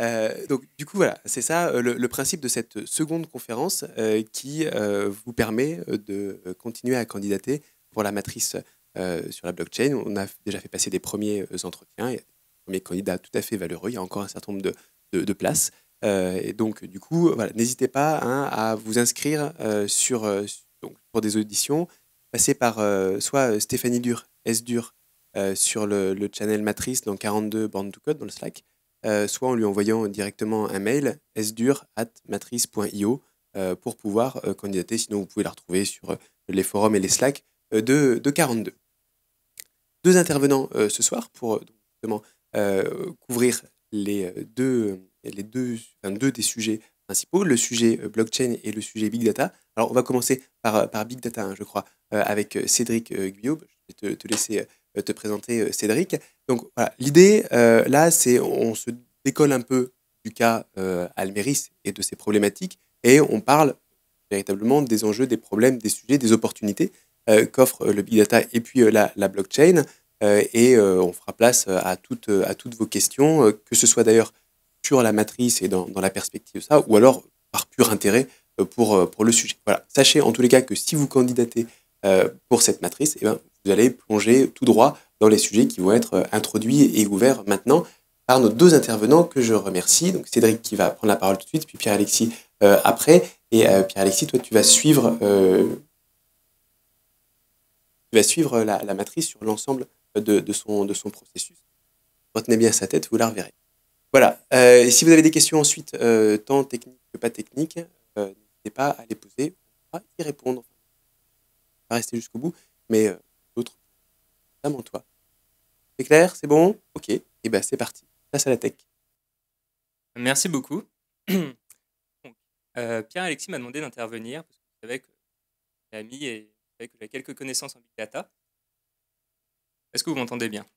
Euh, donc, du coup, voilà, c'est ça euh, le, principe de cette seconde conférence euh, qui vous permet de continuer à candidater pour la matrice sur la blockchain. On a déjà fait passer des premiers entretiens, des premiers candidats tout à fait valeureux, il y a encore un certain nombre de, places. et donc, du coup, voilà, n'hésitez pas hein, à vous inscrire sur, pour des auditions, passer par soit Stéphanie Dur, S Dur, sur le, channel Matrice dans 42 bandes to Code dans le Slack, euh, soit en lui envoyant directement un mail sdur@matrice.io euh, pour pouvoir euh, candidater. Sinon, vous pouvez la retrouver sur les forums et les slacks de, 42. Deux intervenants ce soir pour couvrir les deux, des sujets principaux, le sujet blockchain et le sujet big data. Alors, on va commencer par, big data, hein, je crois, avec Cédric Guillaume. Je vais te laisser euh, te présenter, euh, Cédric. Donc l'idée euh, là, c'est on se décolle un peu du cas Almeris et de ses problématiques et on parle véritablement des enjeux, des problèmes, des sujets, des opportunités qu'offre le big data et puis la, la, blockchain. et on fera place à toutes, à toutes vos questions, que ce soit d'ailleurs sur la matrice et dans, la perspective de ça, ou alors par pur intérêt pour, pour le sujet. Voilà. Sachez en tous les cas que si vous candidatez pour cette matrice, eh bien, vous allez plonger tout droit dans les sujets qui vont être euh, introduits et ouverts maintenant par nos deux intervenants que je remercie. Donc Cédric qui va prendre la parole tout de suite, puis Pierre-Alexis euh, après. Et euh, Pierre-Alexis, toi, tu vas suivre, tu vas suivre la, matrice sur l'ensemble de, son, de son processus. Retenez bien sa tête, vous la reverrez. Voilà. et si vous avez des questions ensuite, tant techniques que pas techniques, n'hésitez pas à les poser, on va y répondre. rester jusqu'au bout, mais c'est clair C'est bon Ok. Et eh ben c'est parti. face à la tech. Merci beaucoup. Euh, Pierre-Alexis m'a demandé d'intervenir parce que vous savez que j'ai quelques connaissances en big data. Est-ce que vous m'entendez bien Ça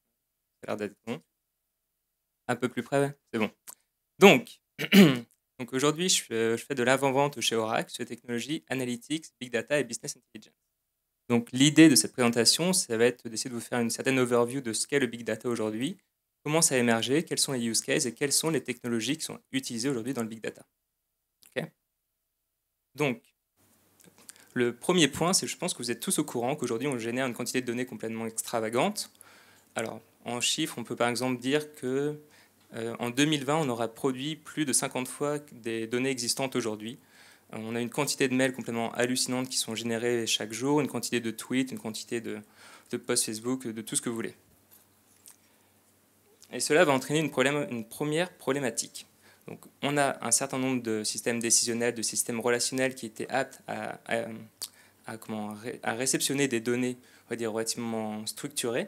a l'air d'être bon. Un peu plus près, c'est bon. Donc, donc aujourd'hui, je, fais de l'avant-vente chez Oracle sur technologies Analytics, Big Data et Business Intelligence. Donc l'idée de cette présentation, ça va être d'essayer de vous faire une certaine overview de ce qu'est le big data aujourd'hui, comment ça a émergé, quels sont les use cases et quelles sont les technologies qui sont utilisées aujourd'hui dans le big data. Donc le premier point, c'est je pense que vous êtes tous au courant qu'aujourd'hui on génère une quantité de données complètement extravagante. Alors en chiffres, on peut par exemple dire que euh, en 2020, on aura produit plus de 50 fois des données existantes aujourd'hui. Euh, on a une quantité de mails complètement hallucinantes qui sont générés chaque jour, une quantité de tweets, une quantité de, posts Facebook, de tout ce que vous voulez. Et cela va entraîner une, première problématique. Donc, on a un certain nombre de systèmes décisionnels, de systèmes relationnels qui étaient aptes à, comment, à réceptionner des données dire, relativement structurées.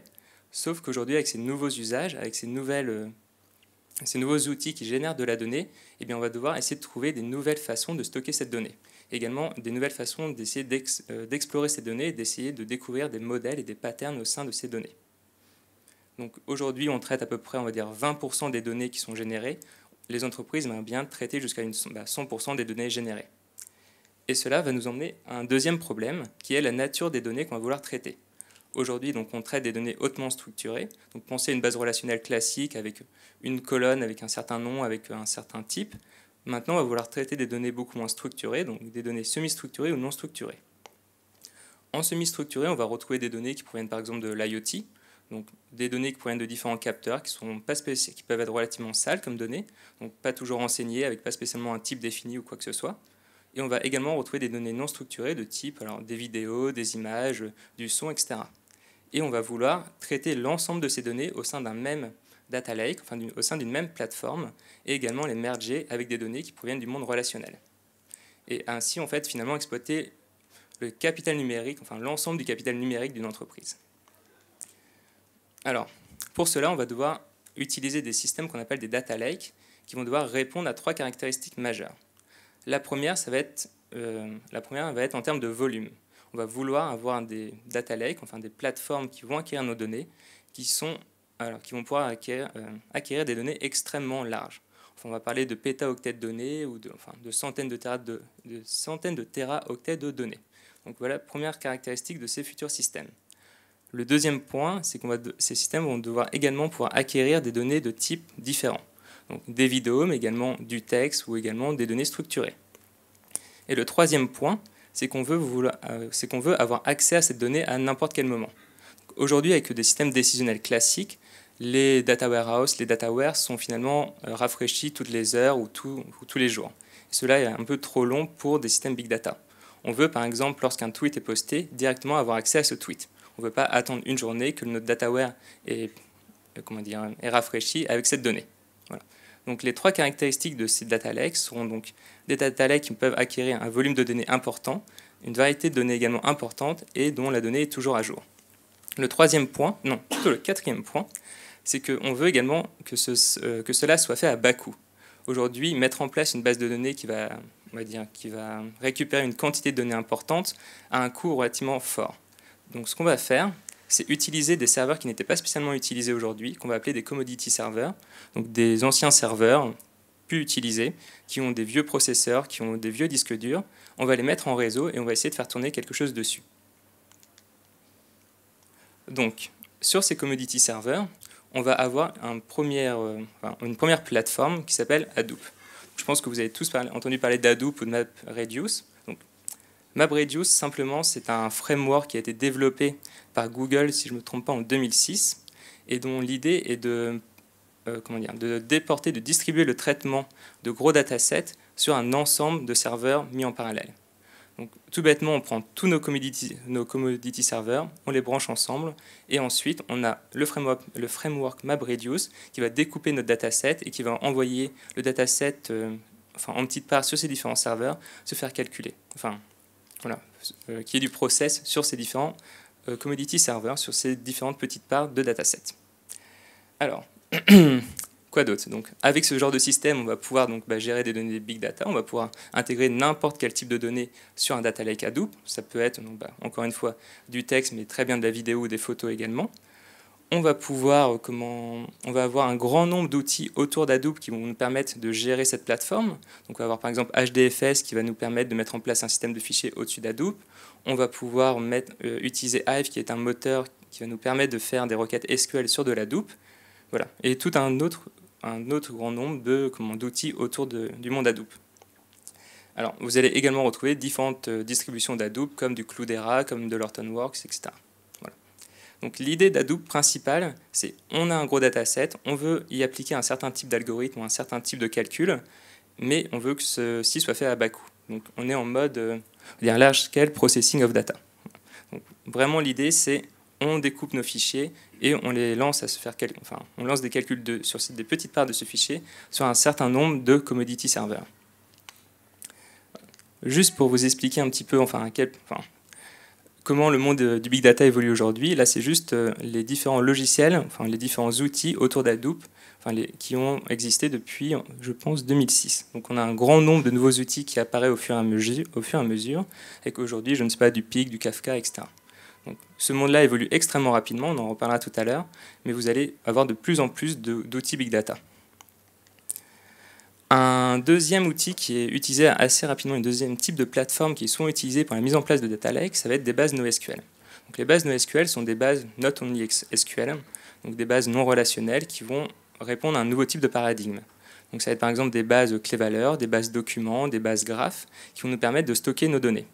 Sauf qu'aujourd'hui, avec ces nouveaux usages, avec ces nouvelles euh, ces nouveaux outils qui génèrent de la donnée, eh bien, on va devoir essayer de trouver des nouvelles façons de stocker cette donnée. Également, des nouvelles façons d'essayer euh, d'explorer ces données d'essayer de découvrir des modèles et des patterns au sein de ces données. Donc aujourd'hui, on traite à peu près, on va dire, 20% des données qui sont générées. Les entreprises vont bien traiter jusqu'à 100% bah, des données générées. Et cela va nous emmener à un deuxième problème, qui est la nature des données qu'on va vouloir traiter. Aujourd'hui, donc, on traite des données hautement structurées. Donc, pensez à une base relationnelle classique avec une colonne, avec un certain nom, avec un certain type. Maintenant, on va vouloir traiter des données beaucoup moins structurées, donc des données semi-structurées ou non structurées. En semi-structuré, on va retrouver des données qui proviennent par exemple de l'IoT, donc des données qui proviennent de différents capteurs qui, sont pas qui peuvent être relativement sales comme données, donc pas toujours renseignées, avec pas spécialement un type défini ou quoi que ce soit. Et on va également retrouver des données non structurées de type alors, des vidéos, des images, du son, etc et on va vouloir traiter l'ensemble de ces données au sein d'un même data lake, enfin, au sein d'une même plateforme, et également les merger avec des données qui proviennent du monde relationnel. Et ainsi, en fait, finalement, exploiter le capital numérique, enfin l'ensemble du capital numérique d'une entreprise. Alors, pour cela, on va devoir utiliser des systèmes qu'on appelle des data lakes, qui vont devoir répondre à trois caractéristiques majeures. La première, ça va être, euh, la première va être en termes de volume on va vouloir avoir des data lakes, enfin des plateformes qui vont acquérir nos données, qui, sont, alors, vont pouvoir euh, acquérir, des données extrêmement larges. on va parler de pétaoctets de données ou de, enfin, de centaines de, téra de, centaines de octets de données. Donc voilà, première caractéristique de ces futurs systèmes. Le deuxième point, c'est que ces systèmes vont devoir également pouvoir acquérir des données de type différents. Donc des vidéos, mais également du texte ou également des données structurées. Et le troisième point, c'est qu'on veut, euh, c'est veut avoir accès à cette donnée à n'importe quel moment. Aujourd'hui, avec des systèmes décisionnels classiques, les data warehouses, les data wares sont finalement euh, rafraîchis toutes les heures ou, tous les jours. cela est un peu trop long pour des systèmes big data. On veut par exemple, lorsqu'un tweet est posté, directement avoir accès à ce tweet. On ne veut pas attendre une journée que notre dataware est, euh, comment dire, est rafraîchi avec cette donnée. Voilà. Donc les trois caractéristiques de ces data lakes seront donc des data lakes qui peuvent acquérir un volume de données important, une variété de données également importante et dont la donnée est toujours à jour. Le troisième point, non, le quatrième point, c'est qu'on veut également que, euh, que, cela soit fait à bas coût. Aujourd'hui, mettre en place une base de données qui va, dire, qui va récupérer une quantité de données importante à un coût relativement fort. Donc ce qu'on va faire, c'est utiliser des serveurs qui n'étaient pas spécialement utilisés aujourd'hui, qu'on va appeler des commodity serveurs, donc des anciens serveurs plus utilisés, qui ont des vieux processeurs, qui ont des vieux disques durs. On va les mettre en réseau et on va essayer de faire tourner quelque chose dessus. Donc, sur ces commodity serveurs, on va avoir euh, une première plateforme qui s'appelle Hadoop. Je pense que vous avez tous entendu parler d'Hadoop ou de MapReduce. MapReduce, simplement, c'est un framework qui a été développé par Google, si je ne me trompe pas, en 2006, et dont l'idée est de, euh, de déporter, de distribuer le traitement de gros datasets sur un ensemble de serveurs mis en parallèle. Donc, tout bêtement, on prend tous nos commodity, nos commodity serveurs, on les branche ensemble, et ensuite, on a le framework, le framework MapReduce qui va découper notre dataset et qui va envoyer le dataset euh, en petites parts sur ces différents serveurs, se faire calculer, enfin, euh, qui est du process sur ces différents euh, commodity serveurs, sur ces différentes petites parts de dataset. Alors, quoi d'autre Donc, avec ce genre de système, on va pouvoir donc bah, gérer des données de big data, on va pouvoir intégrer n'importe quel type de données sur un data lake Hadoop. Ça peut être, bah, encore une fois, du texte, mais très bien de la vidéo ou des photos également on va pouvoir euh, comment on va avoir un grand nombre d'outils autour d'Adobe qui vont nous permettre de gérer cette plateforme. Donc on va avoir par exemple HDFS qui va nous permettre de mettre en place un système de fichiers au-dessus d'Adobe. On va pouvoir mettre, euh, utiliser Hive qui est un moteur qui va nous permettre de faire des requêtes SQL sur de l'Hadoop. Voilà, et tout un autre un autre grand nombre de d'outils autour du monde d'adobe. Alors, vous allez également retrouver différentes euh, distributions d'Adobe comme du Cloudera, comme de l'Hortonworks, etc. Donc l'idée d'Hadoop principale, c'est on a un gros dataset, on veut y appliquer un certain type d'algorithme ou un certain type de calcul, mais on veut que ceci soit fait à bas coût. Donc on est en mode euh, large scale processing of data. Donc, vraiment l'idée c'est on découpe nos fichiers et on les lance à se faire quelques enfin on lance des calculs de, sur des petites parts de ce fichier sur un certain nombre de commodity serveurs. Juste pour vous expliquer un petit peu enfin à quel enfin comment le monde euh, du big data évolue aujourd'hui. Là, c'est juste euh, les différents logiciels, enfin les différents outils autour d'Adoop, enfin qui ont existé depuis, je pense, 2006. Donc, on a un grand nombre de nouveaux outils qui apparaissent au fur et à mesure, au fur et à mesure, et qu'aujourd'hui, je ne sais pas, du PIC, du Kafka, etc. Donc, ce monde-là évolue extrêmement rapidement, on en reparlera tout à l'heure, mais vous allez avoir de plus en plus d'outils big data. Un deuxième outil qui est utilisé assez rapidement, un deuxième type de plateforme qui sont souvent pour la mise en place de data lake, ça va être des bases NoSQL. Donc les bases NoSQL sont des bases not only SQL, donc des bases non relationnelles qui vont répondre à un nouveau type de paradigme. Donc ça va être par exemple des bases clés-valeurs, des bases documents, des bases graphes qui vont nous permettre de stocker nos données.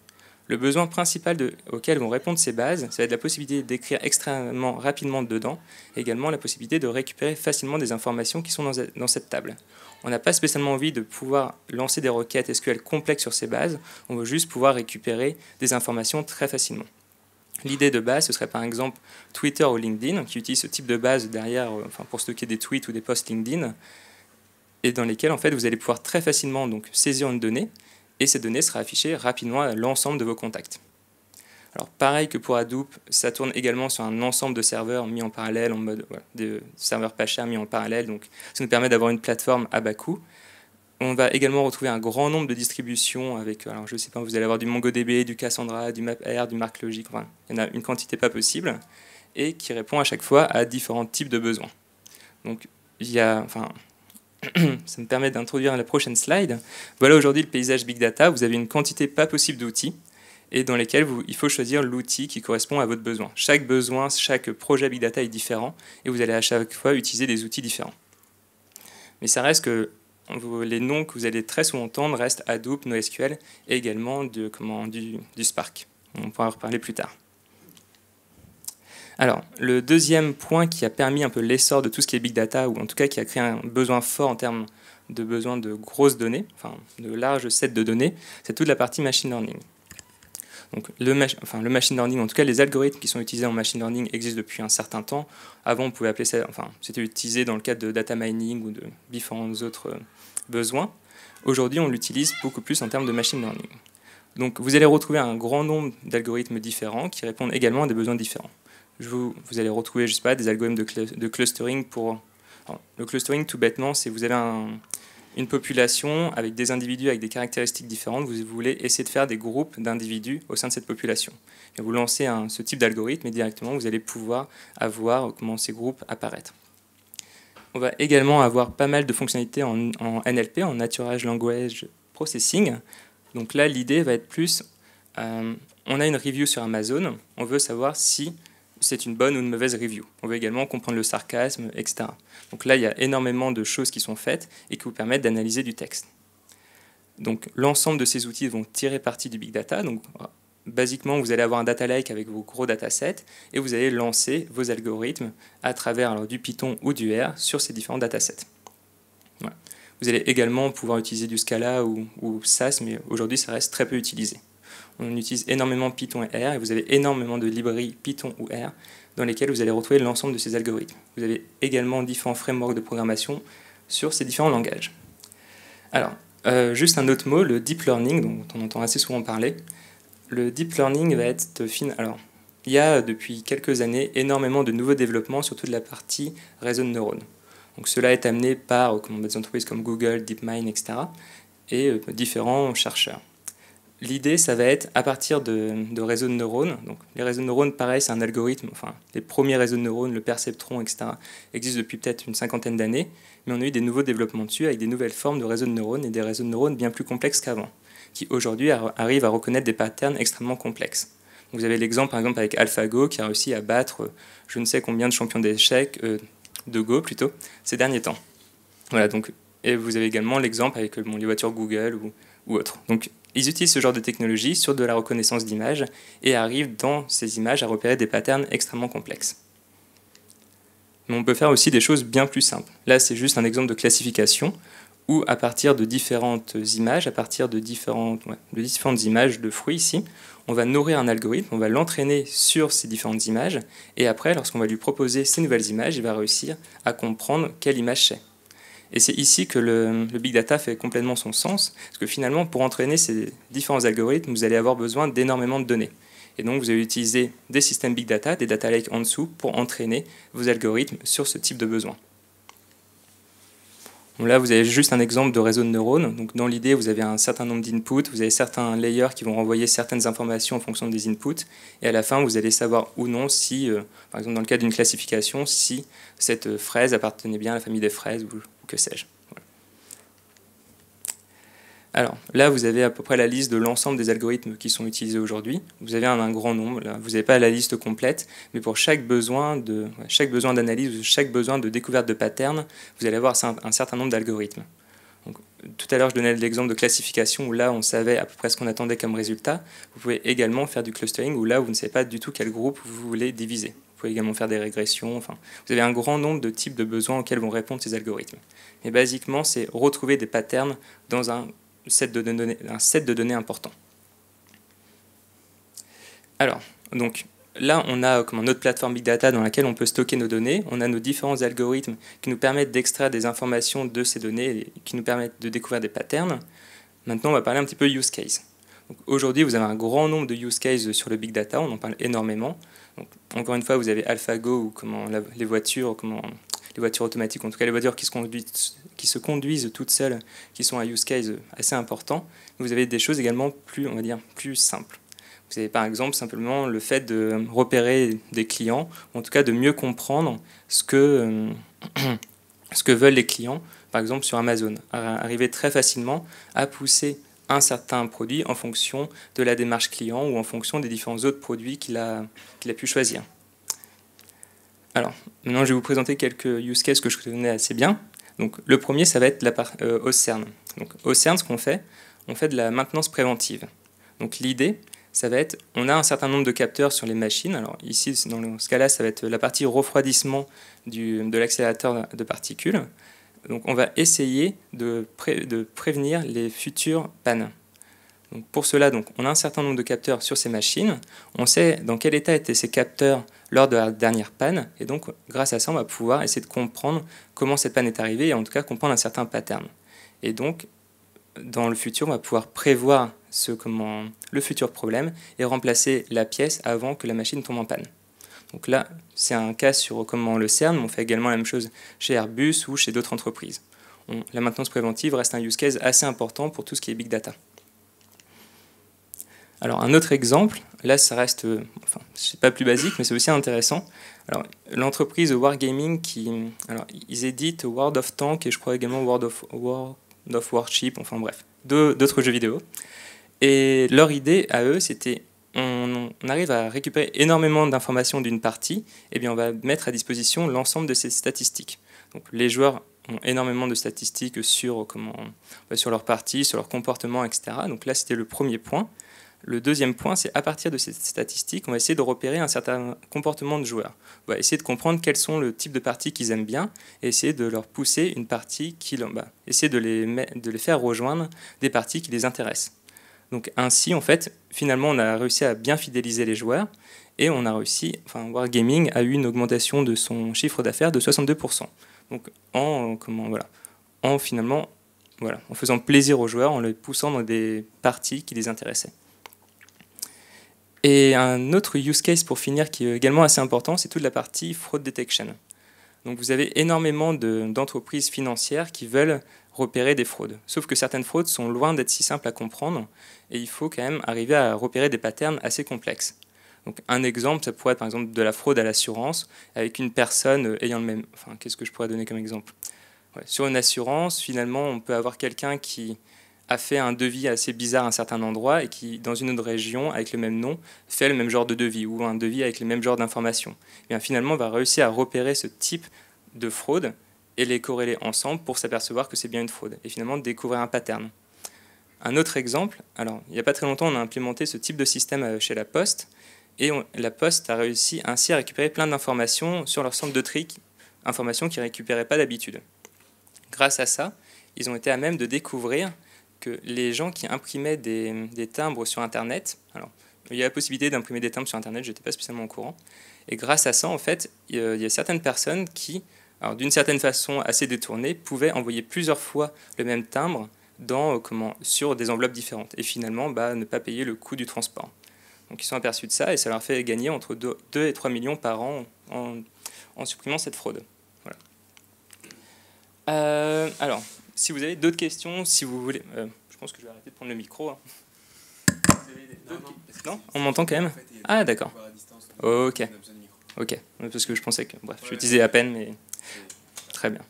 Le besoin principal auquel vont répondre ces bases, ça va être la possibilité d'écrire extrêmement rapidement dedans, et également la possibilité de récupérer facilement des informations qui sont dans, cette table. On n'a pas spécialement envie de pouvoir lancer des requêtes SQL complexes sur ces bases, on veut juste pouvoir récupérer des informations très facilement. L'idée de base, ce serait par exemple Twitter ou LinkedIn, qui utilisent ce type de base derrière, euh, pour stocker des tweets ou des posts LinkedIn, et dans lesquels en fait, vous allez pouvoir très facilement donc, saisir une donnée, et ces données sera affichées rapidement à l'ensemble de vos contacts. Alors pareil que pour Hadoop, ça tourne également sur un ensemble de serveurs mis en parallèle, en mode serveurs pas chers mis en parallèle, donc ça nous permet d'avoir une plateforme à bas coût. On va également retrouver un grand nombre de distributions avec, alors je sais pas, vous allez avoir du MongoDB, du Cassandra, du MapR, du MarkLogic, enfin, il y en a une quantité pas possible, et qui répond à chaque fois à différents types de besoins. Donc il y a, enfin, ça me permet d'introduire la prochaine slide. Voilà aujourd'hui le paysage Big Data. Vous avez une quantité pas possible d'outils et dans lesquels vous, il faut choisir l'outil qui correspond à votre besoin. Chaque besoin, chaque projet Big Data est différent et vous allez à chaque fois utiliser des outils différents. Mais ça reste que les noms que vous allez très souvent entendre restent Hadoop, NoSQL et également du, du Spark. On pourra en reparler plus tard. Alors, le deuxième point qui a permis un peu l'essor de tout ce qui est big data, ou en tout cas qui a créé un besoin fort en termes de besoin de grosses données, enfin de larges sets de données, c'est toute la partie machine learning. Donc, le, le machine learning, en tout cas les algorithmes qui sont utilisés en machine learning existent depuis un certain temps. Avant, on pouvait appeler ça, enfin, c'était utilisé dans le cadre de data mining ou de différents autres euh, besoins. Aujourd'hui, on l'utilise beaucoup plus en termes de machine learning. Donc, vous allez retrouver un grand nombre d'algorithmes différents qui répondent également à des besoins différents vous, allez retrouver, je sais pas, des algorithmes de, clustering pour... le clustering, tout bêtement, c'est vous avez une population avec des individus avec des caractéristiques différentes, vous voulez essayer de faire des groupes d'individus au sein de cette population. vous lancez un, ce type d'algorithme et directement vous allez pouvoir avoir comment ces groupes apparaître. On va également avoir pas mal de fonctionnalités en, NLP, en Natural Language Processing. Donc là, l'idée va être plus, euh, on a une review sur Amazon, on veut savoir si c'est une bonne ou une mauvaise review. On veut également comprendre le sarcasme, etc. Donc là, il y a énormément de choses qui sont faites et qui vous permettent d'analyser du texte. Donc l'ensemble de ces outils vont tirer parti du big data. Donc basiquement, vous allez avoir un data lake avec vos gros datasets et vous allez lancer vos algorithmes à travers alors, du Python ou du R sur ces différents datasets. Vous allez également pouvoir utiliser du Scala ou, ou SAS, mais aujourd'hui ça reste très peu utilisé. On utilise énormément Python et R, et vous avez énormément de librairies Python ou R dans lesquelles vous allez retrouver l'ensemble de ces algorithmes. Vous avez également différents frameworks de programmation sur ces différents langages. Alors, euh, juste un autre mot, le deep learning, dont on entend assez souvent parler. Le deep learning va être fin... Alors, il y a depuis quelques années énormément de nouveaux développements surtout de la partie réseau de neurones. Donc cela est amené par euh, des entreprises comme Google, DeepMind, etc. et euh, différents chercheurs. L'idée, ça va être à partir de, réseaux de neurones. Donc, les réseaux de neurones, pareil, c'est un algorithme. Enfin, les premiers réseaux de neurones, le perceptron, etc., existent depuis peut-être une cinquantaine d'années. Mais on a eu des nouveaux développements dessus avec des nouvelles formes de réseaux de neurones et des réseaux de neurones bien plus complexes qu'avant, qui aujourd'hui arrivent à reconnaître des patterns extrêmement complexes. vous avez l'exemple, par exemple, avec AlphaGo qui a réussi à battre euh, je ne sais combien de champions d'échecs, euh, de Go plutôt, ces derniers temps. Voilà, donc, et vous avez également l'exemple avec le euh, les voitures Google ou, ou autres. Donc, ils utilisent ce genre de technologie sur de la reconnaissance d'images et arrivent dans ces images à repérer des patterns extrêmement complexes. Mais on peut faire aussi des choses bien plus simples. Là, c'est juste un exemple de classification où à partir de différentes images, à partir de différentes, de différentes images de fruits ici, on va nourrir un algorithme, on va l'entraîner sur ces différentes images, et après, lorsqu'on va lui proposer ces nouvelles images, il va réussir à comprendre quelle image c'est. Et c'est ici que le, big data fait complètement son sens, parce que finalement, pour entraîner ces différents algorithmes, vous allez avoir besoin d'énormément de données. Et donc, vous allez utiliser des systèmes big data, des data lakes en dessous, pour entraîner vos algorithmes sur ce type de besoin. là, vous avez juste un exemple de réseau de neurones. Donc, dans l'idée, vous avez un certain nombre d'inputs, vous avez certains layers qui vont renvoyer certaines informations en fonction des inputs, et à la fin, vous allez savoir ou non si, euh, par exemple, dans le cas d'une classification, si cette euh, fraise appartenait bien à la famille des fraises que sais-je. Alors là, vous avez à peu près la liste de l'ensemble des algorithmes qui sont utilisés aujourd'hui. Vous avez un, grand nombre, vous n'avez pas la liste complète, mais pour chaque besoin de, chaque besoin d'analyse, chaque besoin de découverte de patterns, vous allez avoir un, un certain nombre d'algorithmes. tout à l'heure, je donnais l'exemple de classification où là, on savait à peu près ce qu'on attendait comme résultat. Vous pouvez également faire du clustering où là, vous ne savez pas du tout quel groupe vous voulez diviser vous pouvez également faire des régressions. Enfin, vous avez un grand nombre de types de besoins auxquels vont répondre ces algorithmes. Mais basiquement, c'est retrouver des patterns dans un set de données, un set de données important. Alors, donc, là, on a euh, comme notre plateforme Big Data dans laquelle on peut stocker nos données. On a nos différents algorithmes qui nous permettent d'extraire des informations de ces données et qui nous permettent de découvrir des patterns. Maintenant, on va parler un petit peu use case. Aujourd'hui, vous avez un grand nombre de use cases sur le Big Data, on en parle énormément encore une fois, vous avez AlphaGo ou comment les voitures, comment les voitures automatiques, en tout cas les voitures qui se conduisent, qui se conduisent toutes seules, qui sont un use case assez important. Vous avez des choses également plus, on va dire, plus simples. Vous avez par exemple simplement le fait de repérer des clients, en tout cas de mieux comprendre ce que, euh, ce que veulent les clients, par exemple sur Amazon. Arriver très facilement à pousser un certain produit en fonction de la démarche client ou en fonction des différents autres produits qu'il a, pu choisir. Alors, maintenant, je vais vous présenter quelques use cases que je connais assez bien. Donc, le premier, ça va être la euh, au CERN. Donc, au CERN, ce qu'on fait, on fait de la maintenance préventive. Donc, l'idée, ça va être, on a un certain nombre de capteurs sur les machines. Alors, ici, dans ce cas-là, ça va être la partie refroidissement de l'accélérateur de particules. Donc on va essayer de, prévenir les futures pannes. pour cela, donc, on a un certain nombre de capteurs sur ces machines. On sait dans quel état étaient ces capteurs lors de la dernière panne. Et donc, grâce à ça, on va pouvoir essayer de comprendre comment cette panne est arrivée et en tout cas comprendre un certain pattern. Et donc, dans le futur, on va pouvoir prévoir ce, le futur problème et remplacer la pièce avant que la machine tombe en panne. Donc là, c'est un cas sur comment le CERN, mais on fait également la même chose chez Airbus ou chez d'autres entreprises. la maintenance préventive reste un use case assez important pour tout ce qui est big data. Alors un autre exemple, là ça reste, euh, enfin c'est pas plus basique, mais c'est aussi intéressant. Alors l'entreprise Wargaming qui, alors ils éditent World of Tank et je crois également World of, World of Warship, enfin bref, d'autres jeux vidéo. Et leur idée à eux, c'était on, arrive à récupérer énormément d'informations d'une partie, et eh bien on va mettre à disposition l'ensemble de ces statistiques. Donc les joueurs ont énormément de statistiques sur, euh, comment, bah, sur leur partie, sur leur comportement, etc. Donc là, c'était le premier point. Le deuxième point, c'est à partir de ces statistiques, on va essayer de repérer un certain comportement de joueurs. On va essayer de comprendre quels sont le type de parties qu'ils aiment bien et essayer de leur pousser une partie qui, bah, essayer de les faire rejoindre des parties qui les intéressent. Donc ainsi, en fait, finalement, on a réussi à bien fidéliser les joueurs et on a réussi, enfin, Wargaming a eu une augmentation de son chiffre d'affaires de 62%. Donc en, comment, voilà, en finalement, voilà, en faisant plaisir aux joueurs, en les poussant dans des parties qui les intéressaient. Et un autre use case pour finir qui est également assez important, c'est toute la partie fraud detection. Donc vous avez énormément d'entreprises financières qui veulent repérer des fraudes. Sauf que certaines fraudes sont loin d'être si simples à comprendre et il faut quand même arriver à repérer des patterns assez complexes. Donc un exemple, ça pourrait être par exemple de la fraude à l'assurance avec une personne euh, ayant le même... Enfin, qu'est-ce que je pourrais donner comme exemple Sur une assurance, finalement, on peut avoir quelqu'un qui a fait un devis assez bizarre à un certain endroit et qui, dans une autre région, avec le même nom, fait le même genre de devis ou un devis avec le même genre d'informations. Eh finalement, on va réussir à repérer ce type de fraude et les corréler ensemble pour s'apercevoir que c'est bien une fraude et finalement découvrir un pattern. Un autre exemple, alors il n'y a pas très longtemps on a implémenté ce type de système euh, chez la Poste et la Poste a réussi ainsi à récupérer plein d'informations sur leur centre de tri, informations qu'ils ne récupéraient pas d'habitude. Grâce à ça, ils ont été à même de découvrir que les gens qui imprimaient des, des timbres sur Internet, alors il y a la possibilité d'imprimer des timbres sur Internet, je n'étais pas spécialement au courant, et grâce à ça, en fait, il y a certaines personnes qui alors d'une certaine façon assez détournée, pouvaient envoyer plusieurs fois le même timbre dans, euh, comment, sur des enveloppes différentes et finalement bah, ne pas payer le coût du transport. Donc ils sont aperçus de ça et ça leur fait gagner entre 2 et 3 millions par an en, supprimant cette fraude. Voilà. Euh, alors, si vous avez d'autres questions, si vous voulez... Euh, je pense que je vais arrêter de prendre le micro. Hein. on m'entend quand même Ah d'accord. Ok. Ok, parce que je pensais que... Bref, ouais, je disais à peine, mais Mm. Très bien.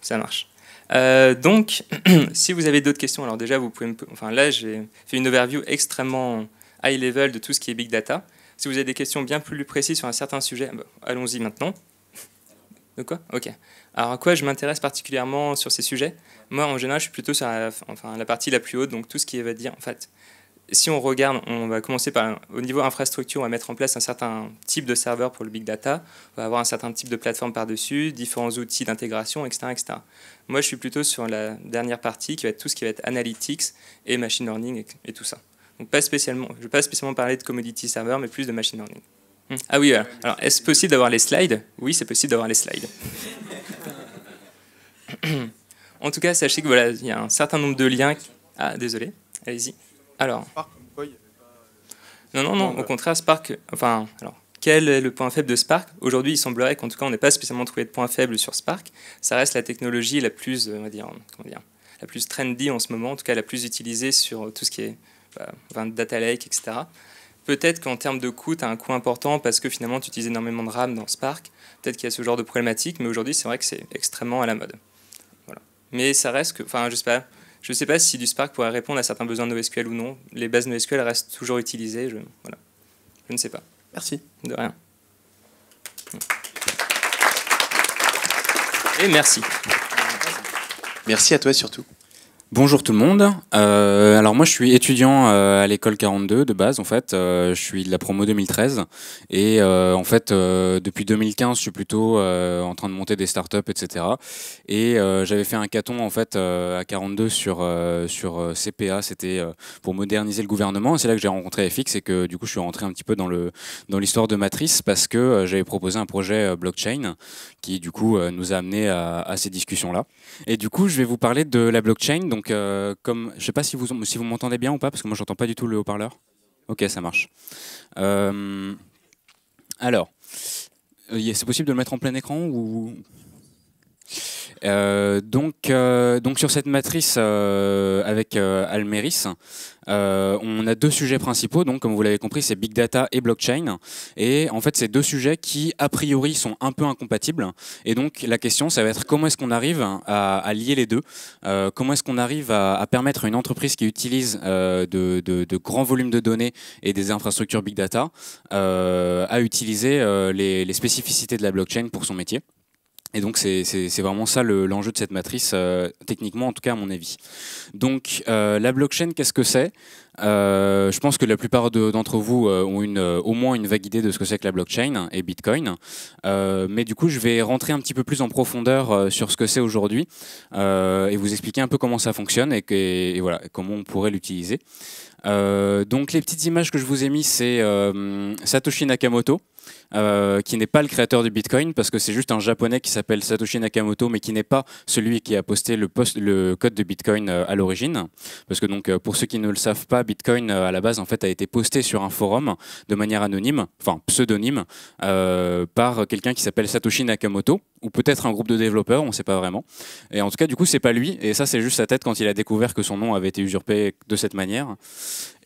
Ça marche. Euh, donc, si vous avez d'autres questions, alors déjà, vous pouvez Enfin, là, j'ai fait une overview extrêmement high level de tout ce qui est big data. Si vous avez des questions bien plus précises sur un certain sujet, bah, allons-y maintenant. De quoi Ok. Alors, à quoi je m'intéresse particulièrement sur ces sujets Moi, en général, je suis plutôt sur la, enfin, la partie la plus haute, donc tout ce qui va dire, en fait, si on regarde, on va commencer par au niveau infrastructure, on va mettre en place un certain type de serveur pour le big data, on va avoir un certain type de plateforme par-dessus, différents outils d'intégration, etc., etc. Moi, je suis plutôt sur la dernière partie qui va être tout ce qui va être analytics et machine learning et, tout ça. Donc pas spécialement, je ne vais pas spécialement parler de commodity server, mais plus de machine learning. Hum. Ah oui, alors, est-ce possible d'avoir les slides Oui, c'est possible d'avoir les slides. en tout cas, sachez que voilà, il y a un certain nombre de liens. Ah, désolé, allez-y. Alors. Euh, non, non, non, au contraire, Spark. Enfin, alors, quel est le point faible de Spark Aujourd'hui, il semblerait qu'en tout cas, on n'ait pas spécialement trouvé de point faible sur Spark. Ça reste la technologie la plus, euh, on va dire, comment dire, la plus trendy en ce moment, en tout cas la plus utilisée sur tout ce qui est bah, data lake, etc. Peut-être qu'en termes de coût, tu as un coût important parce que finalement, tu utilises énormément de RAM dans Spark. Peut-être qu'il y a ce genre de problématique, mais aujourd'hui, c'est vrai que c'est extrêmement à la mode. Voilà. Mais ça reste que, enfin, je je ne sais pas si du Spark pourrait répondre à certains besoins de NoSQL ou non. Les bases NoSQL restent toujours utilisées. Je, voilà. je ne sais pas. Merci. De rien. Et merci. Merci à toi surtout. Bonjour tout le monde. Euh, alors moi je suis étudiant euh, à l'école 42 de base en fait. Euh, je suis de la promo 2013 et en fait depuis 2015 je suis plutôt en train de monter des startups etc. Et j'avais fait un caton en fait à 42 sur sur CPA c'était pour moderniser le gouvernement. C'est là que j'ai rencontré FX et que du coup je suis rentré un petit peu dans le dans l'histoire de Matrice parce que j'avais proposé un projet blockchain qui du coup nous a amené à, à, ces discussions là. Et du coup je vais vous parler de la blockchain donc donc, euh, comme, je ne sais pas si vous, m'entendez bien ou pas, parce que moi, j'entends pas du tout le haut-parleur. Ok, ça marche. Euh, alors, euh, c'est possible de le mettre en plein écran ou... Euh, donc, euh, donc sur cette matrice euh, avec Almeris, on a deux sujets principaux. Donc, comme vous l'avez compris, c'est big data et blockchain. Et en fait, c'est deux sujets qui a priori sont un peu incompatibles. Et donc, la question, ça va être comment est-ce qu'on arrive à, lier les deux Comment est-ce qu'on arrive à, permettre une entreprise qui utilise de, grands volumes de données et des infrastructures big data à utiliser les spécificités de la blockchain pour son métier et donc c'est vraiment ça l'enjeu de cette matrice, euh, techniquement en tout cas à mon avis. Donc euh, la blockchain, qu'est-ce que c'est euh, Je pense que la plupart d'entre vous ont une, au moins une vague idée de ce que c'est que la blockchain et Bitcoin. mais du coup, je vais rentrer un petit peu plus en profondeur sur ce que c'est aujourd'hui et vous expliquer un peu comment ça fonctionne et, voilà, comment on pourrait l'utiliser. donc les petites images que je vous ai mises, c'est Satoshi Nakamoto. Euh, qui n'est pas le créateur du Bitcoin, parce que c'est juste un japonais qui s'appelle Satoshi Nakamoto, mais qui n'est pas celui qui a posté le, code de Bitcoin euh, à l'origine. Parce que donc, euh, pour ceux qui ne le savent pas, Bitcoin à la base en fait a été posté sur un forum de manière anonyme, enfin pseudonyme, par quelqu'un qui s'appelle Satoshi Nakamoto ou peut-être un groupe de développeurs, on ne sait pas vraiment. Et en tout cas, du coup, c'est pas lui. Et ça, c'est juste sa tête quand il a découvert que son nom avait été usurpé de cette manière.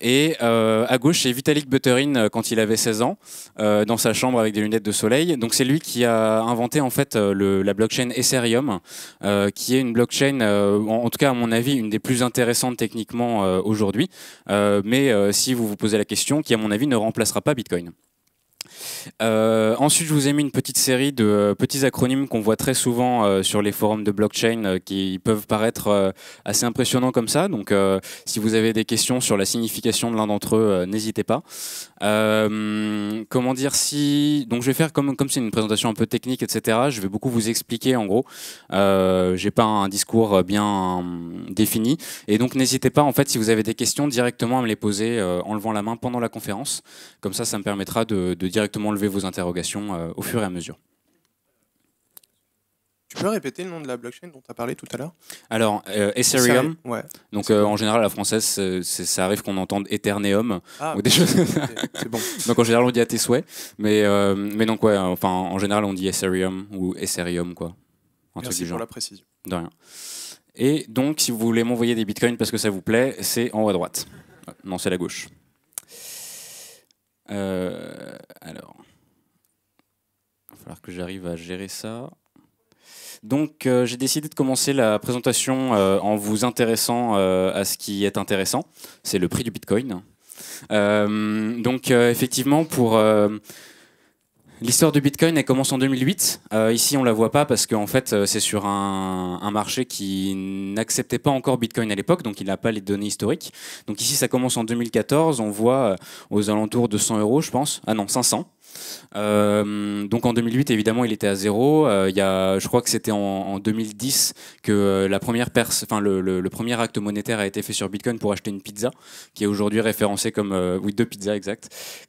Et euh, à gauche, c'est Vitalik Buterin euh, quand il avait 16 ans, euh, dans sa chambre avec des lunettes de soleil. Donc c'est lui qui a inventé en fait le, la blockchain Ethereum, euh, qui est une blockchain, en, tout cas à mon avis, une des plus intéressantes techniquement aujourd'hui. mais si vous vous posez la question, qui à mon avis ne remplacera pas Bitcoin. Euh, ensuite, je vous ai mis une petite série de euh, petits acronymes qu'on voit très souvent euh, sur les forums de blockchain qui peuvent paraître assez impressionnants comme ça. Donc, si vous avez des questions sur la signification de l'un d'entre eux, n'hésitez pas. Euh, comment dire si donc je vais faire comme comme c'est une présentation un peu technique etc. Je vais beaucoup vous expliquer en gros. Euh, j'ai pas un discours bien défini et donc n'hésitez pas en fait si vous avez des questions directement à me les poser euh, en levant la main pendant la conférence. Comme ça, ça me permettra de, de directement lever vos interrogations au fur et à mesure. Tu peux répéter le nom de la blockchain dont tu as parlé tout à l'heure Alors, euh, Ethereum. Donc, euh, en général, la française, ça arrive qu'on entende Ethereum ah, Donc, en général, on dit à tes souhaits. Mais, euh, mais donc, ouais, enfin, en général, on dit Ethereum ou Ethereum, quoi. pour la précision. De rien. Et donc, si vous voulez m'envoyer des bitcoins parce que ça vous plaît, c'est en haut à droite. Non, c'est la gauche. alors. Il va falloir que j'arrive à gérer ça. Donc euh, j'ai décidé de commencer la présentation euh, en vous intéressant euh, à ce qui est intéressant, c'est le prix du Bitcoin. donc effectivement, pour l'histoire du Bitcoin, elle commence en 2008. ici, on ne la voit pas parce qu'en fait, c'est sur un, un, marché qui n'acceptait pas encore Bitcoin à l'époque, donc il n'a pas les données historiques. Donc ici, ça commence en 2014. On voit aux alentours de 100 euros, je pense. Ah non, 500. Euh, donc en 2008, évidemment, il était à zéro. Euh, y je crois que c'était en, 2010 que euh, la première le, premier acte monétaire a été fait sur Bitcoin pour acheter une pizza, qui est aujourd'hui référencée comme, deux pizzas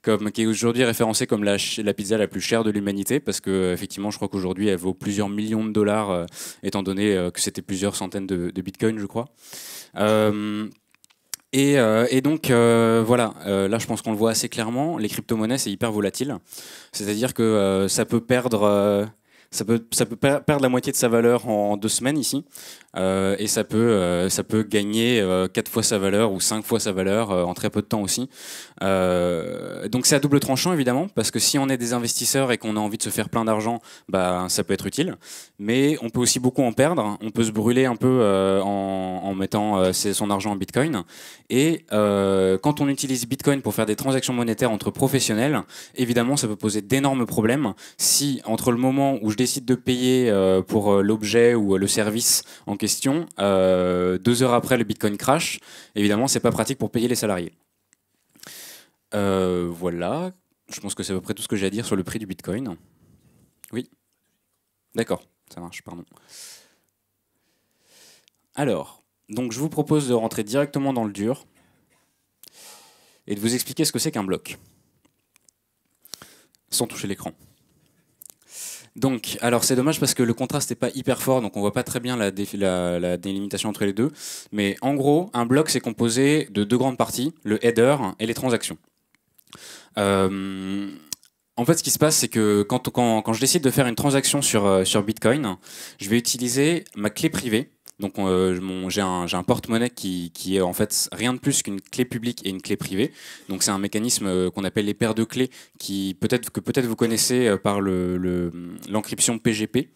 qui est aujourd'hui référencée comme la, la, pizza la plus chère de l'humanité, parce que effectivement, je crois qu'aujourd'hui, elle vaut plusieurs millions de dollars, étant donné que c'était plusieurs centaines de, de Bitcoin, je crois. Euh, et, donc, euh, voilà, euh, là, je pense qu'on le voit assez clairement, les crypto-monnaies, c'est hyper volatile. C'est-à-dire que ça peut perdre... Ça peut, ça peut, perdre la moitié de sa valeur en, deux semaines ici. Euh, et ça peut, euh, ça peut gagner euh, quatre fois sa valeur ou cinq fois sa valeur en très peu de temps aussi. donc c'est à double tranchant évidemment, parce que si on est des investisseurs et qu'on a envie de se faire plein d'argent, bah, ça peut être utile, mais on peut aussi beaucoup en perdre, on peut se brûler un peu en, en, mettant son argent en Bitcoin, et quand on utilise Bitcoin pour faire des transactions monétaires entre professionnels, évidemment ça peut poser d'énormes problèmes si entre le moment où je décide de payer pour l'objet ou le service en question, question. Euh, deux heures après le Bitcoin crash, évidemment, c'est pas pratique pour payer les salariés. Euh, voilà, je pense que c'est à peu près tout ce que j'ai à dire sur le prix du Bitcoin. Oui D'accord, ça marche, pardon. Alors, donc je vous propose de rentrer directement dans le dur et de vous expliquer ce que c'est qu'un bloc. Sans toucher l'écran. Donc, alors c'est dommage parce que le contraste n'est pas hyper fort, donc on voit pas très bien la, délimitation entre les deux. Mais en gros, un bloc c'est composé de deux grandes parties, le header et les transactions. Euh, en fait, ce qui se passe, c'est que quand, quand, je décide de faire une transaction euh, sur Bitcoin, je vais utiliser ma clé privée donc euh, j'ai un, porte-monnaie qui, est en fait rien de plus qu'une clé publique et une clé privée. Donc c'est un mécanisme euh, qu'on appelle les paires de clés qui peut-être que peut-être vous connaissez euh, par l'encryption PGP.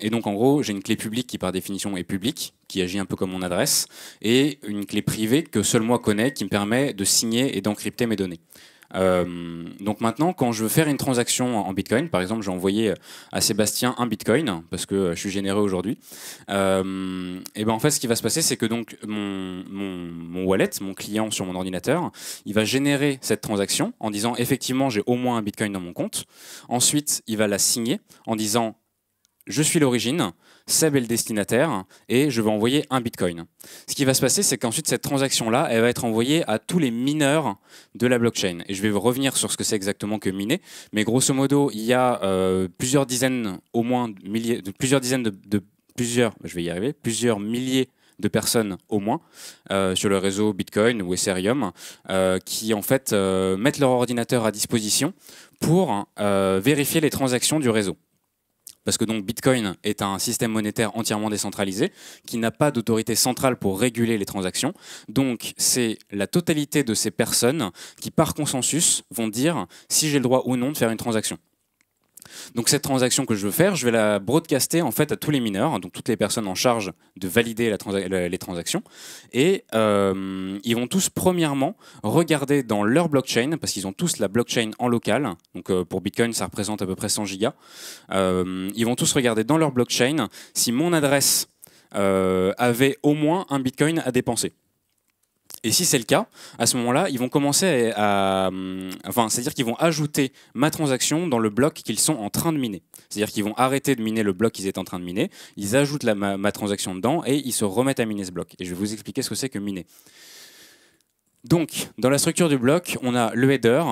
et donc en gros j'ai une clé publique qui par définition est publique, qui agit un peu comme mon adresse, et une clé privée que seul moi connais qui me permet de signer et d'encrypter mes données. Euh, donc maintenant, quand je veux faire une transaction en Bitcoin, par exemple, j'ai envoyé euh, à Sébastien un Bitcoin parce que euh, je suis généreux aujourd'hui. et ben en fait, ce qui va se passer, c'est que donc mon, mon, mon, wallet, mon client sur mon ordinateur, il va générer cette transaction en disant effectivement j'ai au moins un Bitcoin dans mon compte. Ensuite, il va la signer en disant je suis l'origine. Seb est le destinataire et je vais envoyer un Bitcoin. Ce qui va se passer, c'est qu'ensuite cette transaction-là, elle va être envoyée à tous les mineurs de la blockchain. Et je vais revenir sur ce que c'est exactement que miner, mais grosso modo, il y a euh, plusieurs dizaines, au moins milliers, de, plusieurs dizaines de, plusieurs, je vais y arriver, plusieurs milliers de personnes au moins euh, sur le réseau Bitcoin ou Ethereum euh, qui en fait mettent leur ordinateur à disposition pour vérifier les transactions du réseau parce que donc Bitcoin est un système monétaire entièrement décentralisé qui n'a pas d'autorité centrale pour réguler les transactions. Donc c'est la totalité de ces personnes qui par consensus vont dire si j'ai le droit ou non de faire une transaction. Donc cette transaction que je veux faire, je vais la broadcaster en fait à tous les mineurs, donc toutes les personnes en charge de valider les transactions. Et euh, ils vont tous premièrement regarder dans leur blockchain, parce qu'ils ont tous la blockchain en local. Donc euh, pour Bitcoin, ça représente à peu près 100 gigas. Euh, ils vont tous regarder dans leur blockchain si mon adresse avait au moins un Bitcoin à dépenser. Et si c'est le cas, à ce moment-là, ils vont commencer à, enfin, c'est-à-dire qu'ils vont ajouter ma transaction dans le bloc qu'ils sont en train de miner. C'est-à-dire qu'ils vont arrêter de miner le bloc qu'ils étaient en train de miner, ils ajoutent ma, ma, transaction dedans et ils se remettent à miner ce bloc. Et je vais vous expliquer ce que c'est que miner. Donc, dans la structure du bloc, on a le header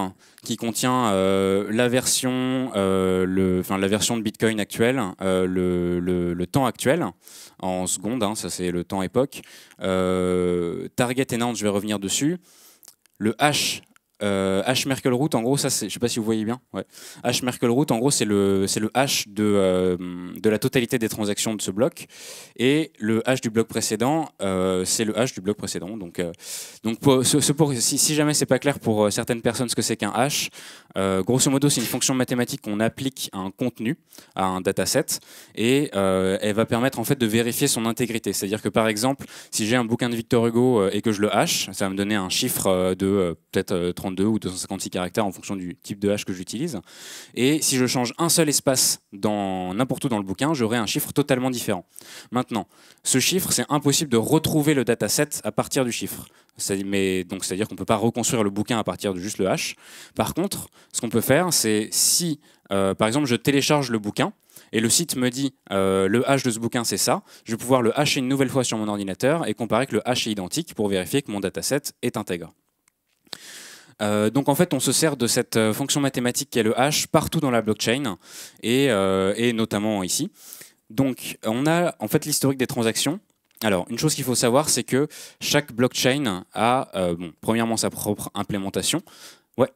qui contient euh, la, version, euh, la version de Bitcoin actuelle, euh, le, temps actuel en secondes, hein, ça c'est le temps époque. target et je vais revenir dessus. Le hash euh, H Merkle root, en gros, ça, je sais pas si vous voyez bien. H Merkle root, en gros, c'est le, c'est le hash de, euh, de la totalité des transactions de ce bloc, et le H du bloc précédent, euh, c'est le H du bloc précédent. Donc, donc ce, pour, si, jamais c'est pas clair pour certaines personnes ce que c'est qu'un hash, grosso modo, c'est une fonction mathématique qu'on applique à un contenu, à un dataset, et elle va permettre en fait de vérifier son intégrité. C'est-à-dire que par exemple, si j'ai un bouquin de Victor Hugo et que je le hache, ça va me donner un chiffre de peut-être 30 ou 256 caractères en fonction du type de hash que j'utilise. Et si je change un seul espace dans n'importe où dans le bouquin, j'aurai un chiffre totalement différent. Maintenant, ce chiffre, c'est impossible de retrouver le dataset à partir du chiffre. c'est-à-dire qu'on ne peut pas reconstruire le bouquin à partir de juste le hash. Par contre, ce qu'on peut faire, c'est si, euh, par exemple, je télécharge le bouquin et le site me dit euh, le hash de ce bouquin c'est ça, je vais pouvoir le hasher une nouvelle fois sur mon ordinateur et comparer que le hash est identique pour vérifier que mon dataset est intègre. Euh, donc en fait, on se sert de cette euh, fonction mathématique qui est le hash partout dans la blockchain euh, et, notamment ici. Donc on a en fait l'historique des transactions. Alors, une chose qu'il faut savoir, c'est que chaque blockchain a, premièrement, sa propre implémentation. Ouais.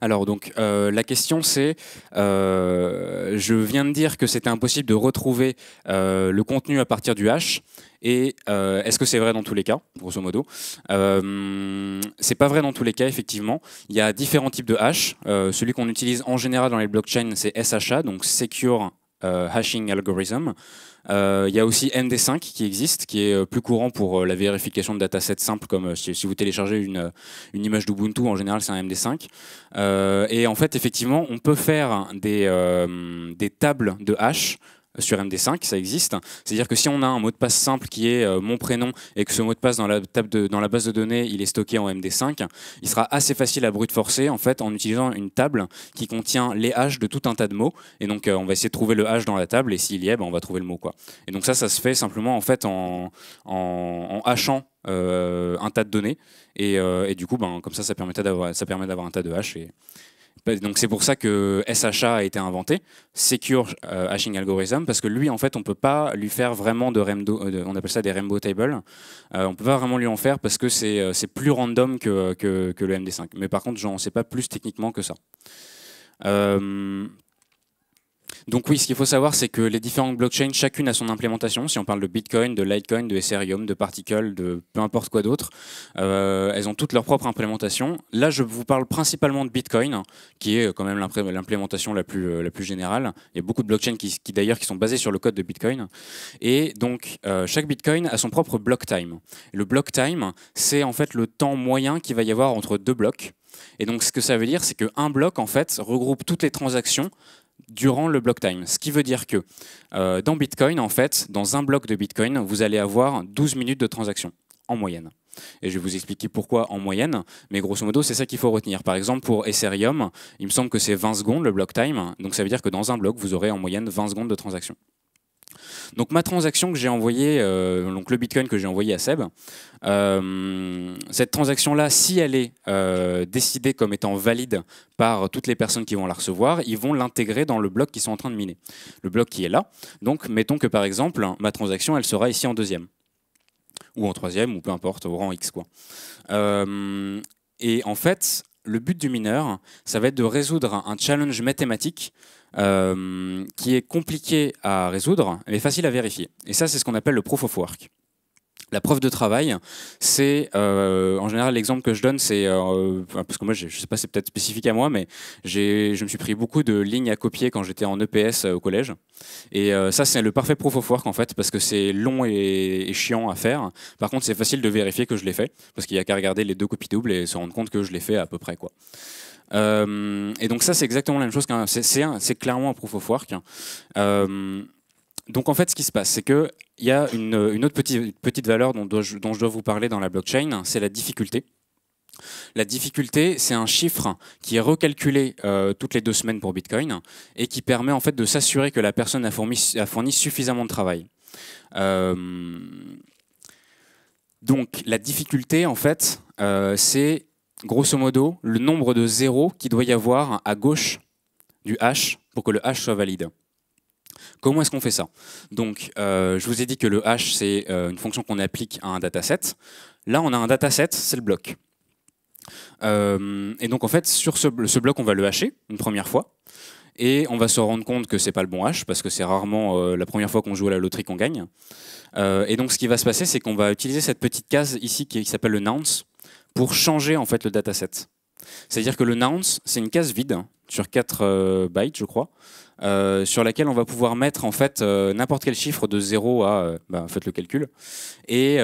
Alors, donc, la question, c'est, je viens de dire que c'était impossible de retrouver le contenu à partir du hash. Et euh, est-ce que c'est vrai dans tous les cas, grosso modo euh, C'est pas vrai dans tous les cas, effectivement. Il y a différents types de hash. Euh, celui qu'on utilise en général dans les blockchains, c'est SHA, donc Secure euh, Hashing Algorithm. Il y a aussi MD5 qui existe, qui est plus courant pour la vérification de datasets simples, comme si, vous téléchargez une, image d'Ubuntu, en général c'est un MD5. et en fait, effectivement, on peut faire des, des tables de hash sur MD5, ça existe. C'est-à-dire que si on a un mot de passe simple qui est euh, mon prénom et que ce mot de passe dans la, base de données, il est stocké en MD5, il sera assez facile à brute forcer en fait en utilisant une table qui contient les hashes de tout un tas de mots. Et donc euh, on va essayer de trouver le hash dans la table et s'il y est, ben, on va trouver le mot quoi. Et donc ça, ça se fait simplement en fait en, hachant euh, un tas de données et, du coup, ben, comme ça, ça permet d'avoir un tas de hashes. Bah, donc c'est pour ça que SHA a été inventé, Secure euh, Hashing Algorithm, parce que lui, en fait, on ne peut pas lui faire vraiment euh, de on appelle ça des Rainbow Tables, euh, on ne peut pas vraiment lui en faire parce que c'est plus random que, le MD5. Mais par contre, j'en sais pas plus techniquement que ça. Donc oui, ce qu'il faut savoir, c'est que les différentes blockchains, chacune a son implémentation. Si on parle de Bitcoin, de Litecoin, de Ethereum, de Particle, de peu importe quoi d'autre, euh, elles ont toutes leur propre implémentation. Là, je vous parle principalement de Bitcoin, qui est euh, quand même l'implémentation euh, la plus, générale. Il y a beaucoup de blockchains qui, qui d'ailleurs qui sont basées sur le code de Bitcoin. Et donc, chaque Bitcoin a son propre block time. Le block time, c'est en fait le temps moyen qu'il va y avoir entre deux blocs. Et donc, ce que ça veut dire, c'est qu'un bloc, en fait, regroupe toutes les transactions durant le block time. Ce qui veut dire que euh, dans Bitcoin, en fait, dans un bloc de Bitcoin, vous allez avoir 12 minutes de transaction en moyenne. Et je vais vous expliquer pourquoi en moyenne, mais grosso modo, c'est ça qu'il faut retenir. Par exemple, pour Ethereum, il me semble que c'est 20 secondes le block time, donc ça veut dire que dans un bloc, vous aurez en moyenne 20 secondes de transaction. Donc ma transaction que j'ai envoyée, euh, donc le Bitcoin que j'ai envoyé à Seb, euh, cette transaction-là, si elle est euh, décidée comme étant valide par toutes les personnes qui vont la recevoir, ils vont l'intégrer dans le bloc qu'ils sont en train de miner. Le bloc qui est là. Donc mettons que par exemple, ma transaction, elle sera ici en deuxième ou en troisième, ou peu importe, au rang X. Quoi. et en fait, le but du mineur, ça va être de résoudre un challenge mathématique euh, qui est compliqué à résoudre, mais facile à vérifier. Et ça, c'est ce qu'on appelle le proof of work. La preuve de travail, c'est euh, en général l'exemple que je donne, c'est euh, parce que moi, je, ne sais pas, c'est peut-être spécifique à moi, mais je me suis pris beaucoup de lignes à copier quand j'étais en EPS au collège, et ça c'est le parfait proof of work en fait, parce que c'est long et, et, chiant à faire. Par contre, c'est facile de vérifier que je l'ai fait, parce qu'il n'y a qu'à regarder les deux copies doubles et se rendre compte que je l'ai fait à peu près quoi. Euh, et donc ça, c'est exactement la même chose C'est clairement un proof of work. Euh, donc en fait, ce qui se passe, c'est que il y a une, autre petite, valeur dont, je dois vous parler dans la blockchain, c'est la difficulté. La difficulté, c'est un chiffre qui est recalculé euh, toutes les deux semaines pour Bitcoin et qui permet en fait de s'assurer que la personne a fourni, suffisamment de travail. donc la difficulté, en fait, c'est grosso modo, le nombre de zéros qu'il doit y avoir à gauche du hash pour que le hash soit valide. Comment est-ce qu'on fait ça Donc, euh, je vous ai dit que le hash, c'est euh, une fonction qu'on applique à un dataset. Là, on a un dataset, c'est le bloc. Euh, et donc, en fait, sur ce, bloc, on va le hasher une première fois. Et on va se rendre compte que c'est pas le bon hash, parce que c'est rarement la première fois qu'on joue à la loterie qu'on gagne. et donc, ce qui va se passer, c'est qu'on va utiliser cette petite case ici qui s'appelle le nonce, pour changer en fait le dataset. C'est-à-dire que le nouns, c'est une case vide sur 4 euh, bytes, je crois, euh, sur laquelle on va pouvoir mettre en fait euh, n'importe quel chiffre de 0 à, bah, faites le calcul, et,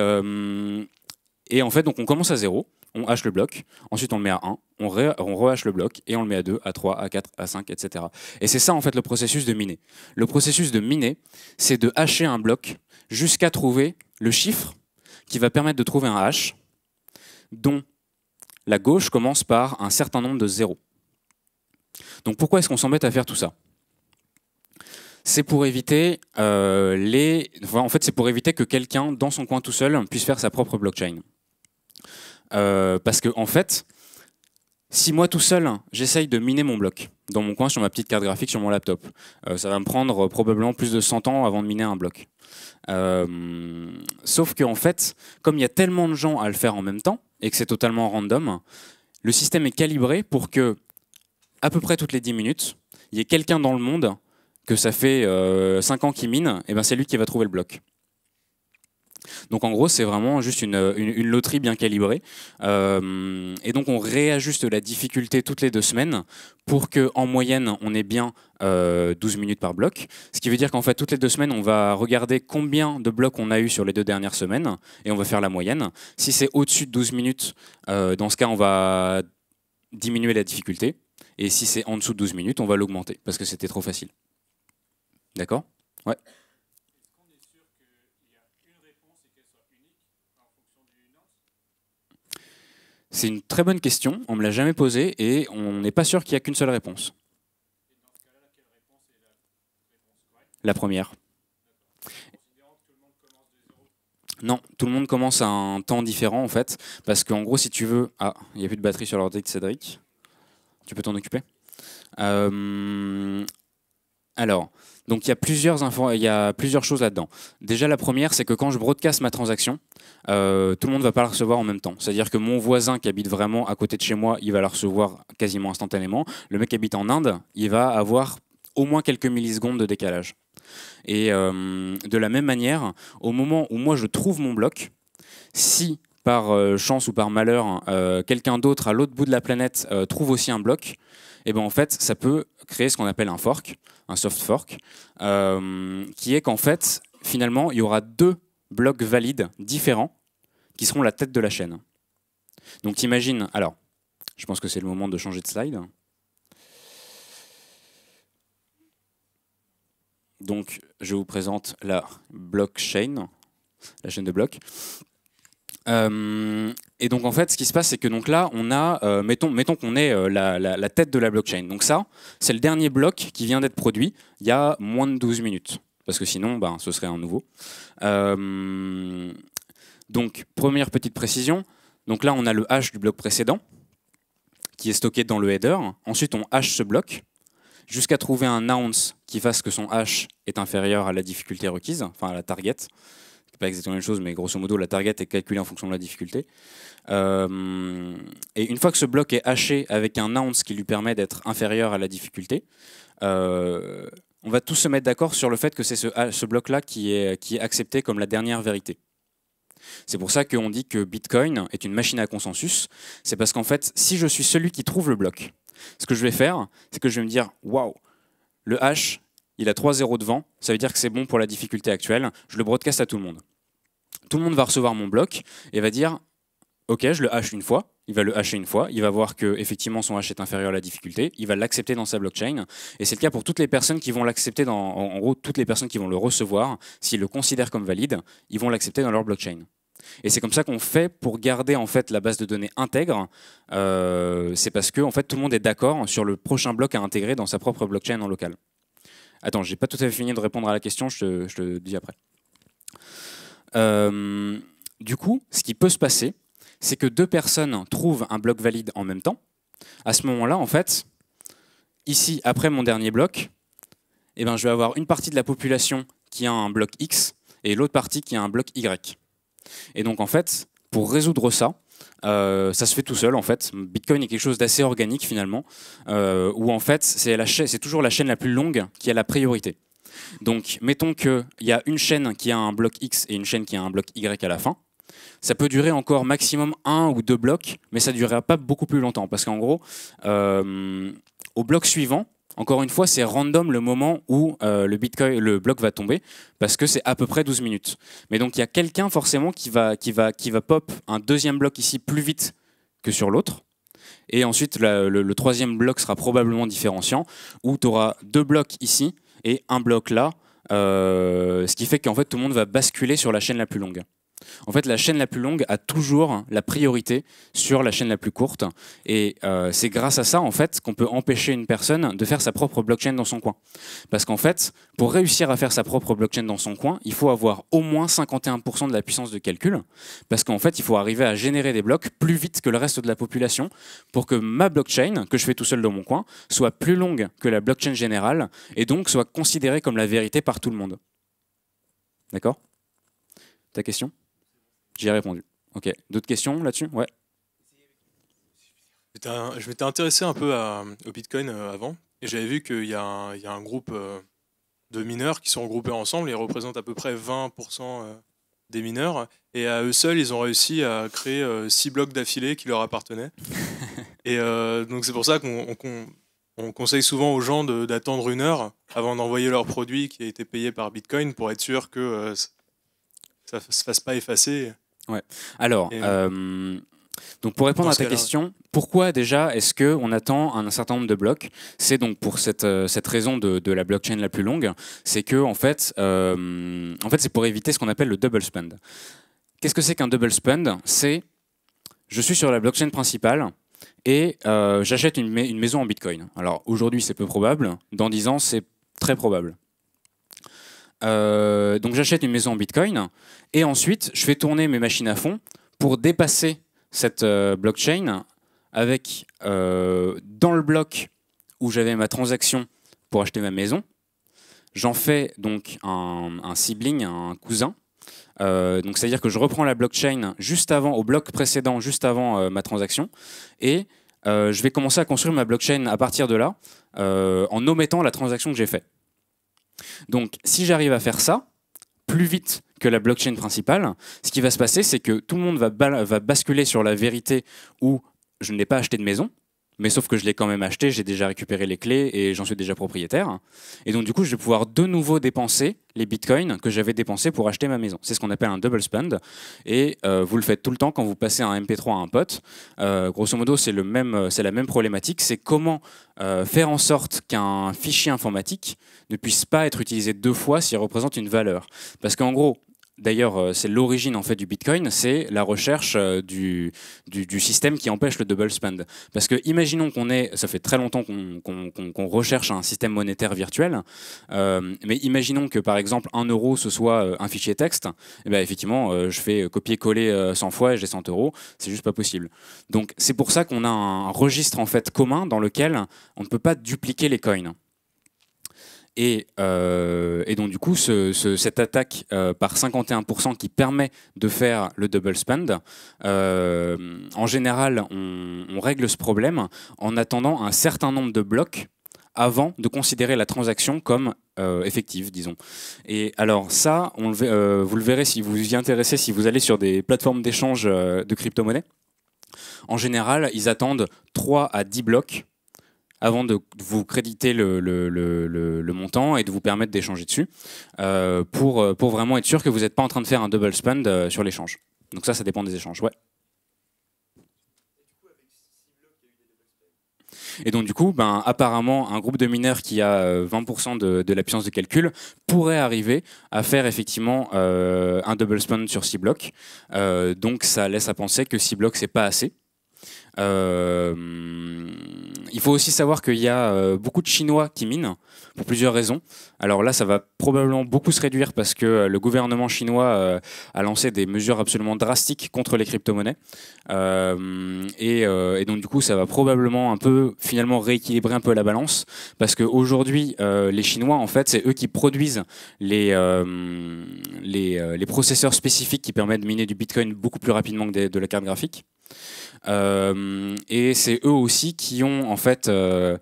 en fait donc on commence à 0, on hache le bloc, ensuite on le met à 1, on, rehash rehache le bloc et on le met à 2, à 3, à 4, à 5, etc. Et c'est ça en fait le processus de miner. Le processus de miner, c'est de hacher un bloc jusqu'à trouver le chiffre qui va permettre de trouver un hash dont la gauche commence par un certain nombre de zéros. Donc pourquoi est-ce qu'on s'embête à faire tout ça c'est pour éviter euh, les. en fait, c'est pour éviter que quelqu'un dans son coin tout seul puisse faire sa propre blockchain. Euh, parce que en fait, si moi tout seul j'essaye de miner mon bloc dans mon coin sur ma petite carte graphique sur mon laptop, euh, ça va me prendre probablement plus de 100 ans avant de miner un bloc. sauf que en fait, comme il y a tellement de gens à le faire en même temps, et que c'est totalement random, le système est calibré pour que, à peu près toutes les 10 minutes, il y ait quelqu'un dans le monde que ça fait euh, cinq 5 ans qu'il mine, et ben c'est lui qui va trouver le bloc. Donc en gros, c'est vraiment juste une, loterie bien calibrée. Euh, et donc on réajuste la difficulté toutes les deux semaines pour que en moyenne on ait bien 12 euh, minutes par bloc. Ce qui veut dire qu'en fait toutes les deux semaines on va regarder combien de blocs on a eu sur les deux dernières semaines et on va faire la moyenne. Si c'est au-dessus de 12 minutes, euh, dans ce cas on va diminuer la difficulté. Et si c'est en dessous de 12 minutes, on va l'augmenter parce que c'était trop facile. D'accord Ouais. C'est une très bonne question, on ne me l'a jamais posée et on n'est pas sûr qu'il n'y a qu'une seule réponse. La première. Non, tout le monde commence à un temps différent en fait, parce qu'en gros, si tu veux. Ah, il n'y a plus de batterie sur l'ordinateur de Cédric. Tu peux t'en occuper euh, alors, donc il y a plusieurs, il plusieurs choses là-dedans. Déjà, la première, c'est que quand je broadcast ma transaction, euh, tout le monde ne va pas la recevoir en même temps. C'est-à-dire que mon voisin qui habite vraiment à côté de chez moi, il va la recevoir quasiment instantanément. Le mec qui habite en Inde, il va avoir au moins quelques millisecondes de décalage. Et euh, de la même manière, au moment où moi je trouve mon bloc, si par euh, chance ou par malheur, hein, euh, quelqu'un d'autre à l'autre bout de la planète euh, trouve aussi un bloc, et eh ben en fait, ça peut créer ce qu'on appelle un fork, un soft fork, qui est qu'en fait, finalement, il y aura deux blocs valides différents qui seront la tête de la chaîne. Donc imagine. alors, je pense que c'est le moment de changer de slide. Donc je vous présente la blockchain, la chaîne de blocs. Euh, et donc en fait, ce qui se passe, c'est que donc là, on a, euh, mettons, mettons qu'on est euh, la, tête de la blockchain. Donc ça, c'est le dernier bloc qui vient d'être produit il y a moins de 12 minutes, parce que sinon, ben, ce serait un nouveau. donc première petite précision. Donc là, on a le hash du bloc précédent qui est stocké dans le header. Ensuite, on hash ce bloc jusqu'à trouver un ounce qui fasse que son hash est inférieur à la difficulté requise, enfin à la target pas exactement la même chose, mais grosso modo, la target est calculée en fonction de la difficulté. Euh, et une fois que ce bloc est haché avec un ounce qui lui permet d'être inférieur à la difficulté, euh, on va tous se mettre d'accord sur le fait que c'est ce, bloc-là qui est, qui accepté comme la dernière vérité. C'est pour ça qu'on dit que Bitcoin est une machine à consensus. C'est parce qu'en fait, si je suis celui qui trouve le bloc, ce que je vais faire, c'est que je vais me dire, waouh, le hash, il a 3-0 devant, ça veut dire que c'est bon pour la difficulté actuelle, je le broadcast à tout le monde. Tout le monde va recevoir mon bloc et va dire Ok, je le hache une fois, il va le hacher une fois, il va voir que effectivement son hash est inférieur à la difficulté, il va l'accepter dans sa blockchain, et c'est le cas pour toutes les personnes qui vont l'accepter, dans, en gros, toutes les personnes qui vont le recevoir, s'ils le considèrent comme valide, ils vont l'accepter dans leur blockchain. Et c'est comme ça qu'on fait pour garder en fait la base de données intègre. Euh, c'est parce que en fait tout le monde est d'accord sur le prochain bloc à intégrer dans sa propre blockchain en local. Attends, j'ai pas tout à fait fini de répondre à la question, je te, dis après. Euh, du coup, ce qui peut se passer, c'est que deux personnes trouvent un bloc valide en même temps. À ce moment-là, en fait, ici, après mon dernier bloc, eh ben, je vais avoir une partie de la population qui a un bloc X et l'autre partie qui a un bloc Y. Et donc, en fait, pour résoudre ça, euh, ça se fait tout seul en fait. Bitcoin est quelque chose d'assez organique finalement, euh, où en fait c'est, la c'est toujours la chaîne la plus longue qui a la priorité. Donc mettons qu'il y a une chaîne qui a un bloc X et une chaîne qui a un bloc Y à la fin. Ça peut durer encore maximum un ou deux blocs, mais ça ne durera pas beaucoup plus longtemps parce qu'en gros, euh, au bloc suivant, encore une fois, c'est random le moment où euh, le, Bitcoin, le bloc va tomber, parce que c'est à peu près 12 minutes. Mais donc il y a quelqu'un forcément qui va, qui, va, qui va pop un deuxième bloc ici plus vite que sur l'autre. Et ensuite, le, troisième bloc sera probablement différenciant, où tu auras deux blocs ici et un bloc là, euh, ce qui fait qu'en fait tout le monde va basculer sur la chaîne la plus longue. En fait, la chaîne la plus longue a toujours la priorité sur la chaîne la plus courte. Et euh, c'est grâce à ça, en fait, qu'on peut empêcher une personne de faire sa propre blockchain dans son coin. Parce qu'en fait, pour réussir à faire sa propre blockchain dans son coin, il faut avoir au moins 51% de la puissance de calcul. Parce qu'en fait, il faut arriver à générer des blocs plus vite que le reste de la population pour que ma blockchain, que je fais tout seul dans mon coin, soit plus longue que la blockchain générale et donc soit considérée comme la vérité par tout le monde. D'accord Ta question j'ai répondu. Ok. D'autres questions là-dessus Ouais. Je m'étais intéressé un peu au Bitcoin euh, avant et j'avais vu qu'il y, a un groupe euh, de mineurs qui sont regroupés ensemble et ils représentent à peu près 20% euh, des mineurs. Et à eux seuls, ils ont réussi à créer six blocs d'affilée qui leur appartenaient. et donc c'est pour ça qu'on conseille souvent aux gens d'attendre une heure avant d'envoyer leur produit qui a été payé par Bitcoin pour être sûr que ça ne se fasse pas effacer. Ouais. Alors, euh, donc pour répondre à ta question, pourquoi déjà est-ce qu'on attend un certain nombre de blocs C'est donc pour cette, euh, cette raison de, la blockchain la plus longue, c'est que en fait, euh, en fait c'est pour éviter ce qu'on appelle le double spend. Qu'est-ce que c'est qu'un double spend C'est je suis sur la blockchain principale, et j'achète une, une, maison en Bitcoin. Alors aujourd'hui, c'est peu probable. Dans 10 ans, c'est très probable. Euh, donc j'achète une maison en Bitcoin et ensuite je fais tourner mes machines à fond pour dépasser cette euh, blockchain avec euh, dans le bloc où j'avais ma transaction pour acheter ma maison, j'en fais donc un, sibling, un cousin. donc c'est-à-dire que je reprends la blockchain juste avant, au bloc précédent, juste avant ma transaction, et je vais commencer à construire ma blockchain à partir de là, en omettant la transaction que j'ai faite. Donc si j'arrive à faire ça, plus vite que la blockchain principale, ce qui va se passer, c'est que tout le monde va, basculer sur la vérité où je n'ai pas acheté de maison, mais sauf que je l'ai quand même acheté, j'ai déjà récupéré les clés et j'en suis déjà propriétaire. Et donc du coup, je vais pouvoir de nouveau dépenser les bitcoins que j'avais dépensés pour acheter ma maison. C'est ce qu'on appelle un double spend. Et euh, vous le faites tout le temps quand vous passez un MP3 à un pote. Euh, grosso modo, euh, c'est la même problématique. C'est comment faire en sorte qu'un fichier informatique ne puisse pas être utilisé deux fois s'il représente une valeur. Parce qu'en gros, D'ailleurs, euh, c'est l'origine en fait du Bitcoin, c'est la recherche euh, du, système qui empêche le double spend. Parce que imaginons qu'on est, ça fait très longtemps qu'on recherche un système monétaire virtuel, euh, mais imaginons que par exemple un euro ce soit un fichier texte, et eh bien effectivement je fais copier-coller 100 fois et j'ai 100 euros, c'est juste pas possible. Donc c'est pour ça qu'on a un registre en fait commun dans lequel on ne peut pas dupliquer les coins. Euh, et, donc du coup, cette attaque euh, par 51% qui permet de faire le double spend, euh, en général, on, règle ce problème en attendant un certain nombre de blocs avant de considérer la transaction comme effective, disons. Et alors ça, on vous le verrez si vous y intéressez, si vous allez sur des plateformes d'échange de crypto-monnaies. En général, ils attendent 3 à 10 blocs avant de vous créditer le, montant et de vous permettre d'échanger dessus euh, euh, pour, vraiment être sûr que vous n'êtes pas en train de faire un double spend euh, sur l'échange. Donc ça, ça dépend des échanges. Ouais. Et donc du coup, ben, apparemment, un groupe de mineurs qui a 20% de, de, la puissance de calcul pourrait arriver à faire effectivement un double spend sur 6 blocs. donc ça laisse à penser que 6 blocs, c'est pas assez. Euh, il faut aussi savoir qu'il y a euh, beaucoup de Chinois qui minent pour plusieurs raisons. Alors là, ça va probablement beaucoup se réduire parce que euh, le gouvernement chinois a lancé des mesures absolument drastiques contre les crypto-monnaies. Et, donc du coup, ça va probablement un peu finalement rééquilibrer un peu la balance parce qu'aujourd'hui, les Chinois, en fait, c'est eux qui produisent les, les, processeurs spécifiques qui permettent de miner du Bitcoin beaucoup plus rapidement que de la carte graphique. Euh, et c'est eux aussi qui ont en fait euh,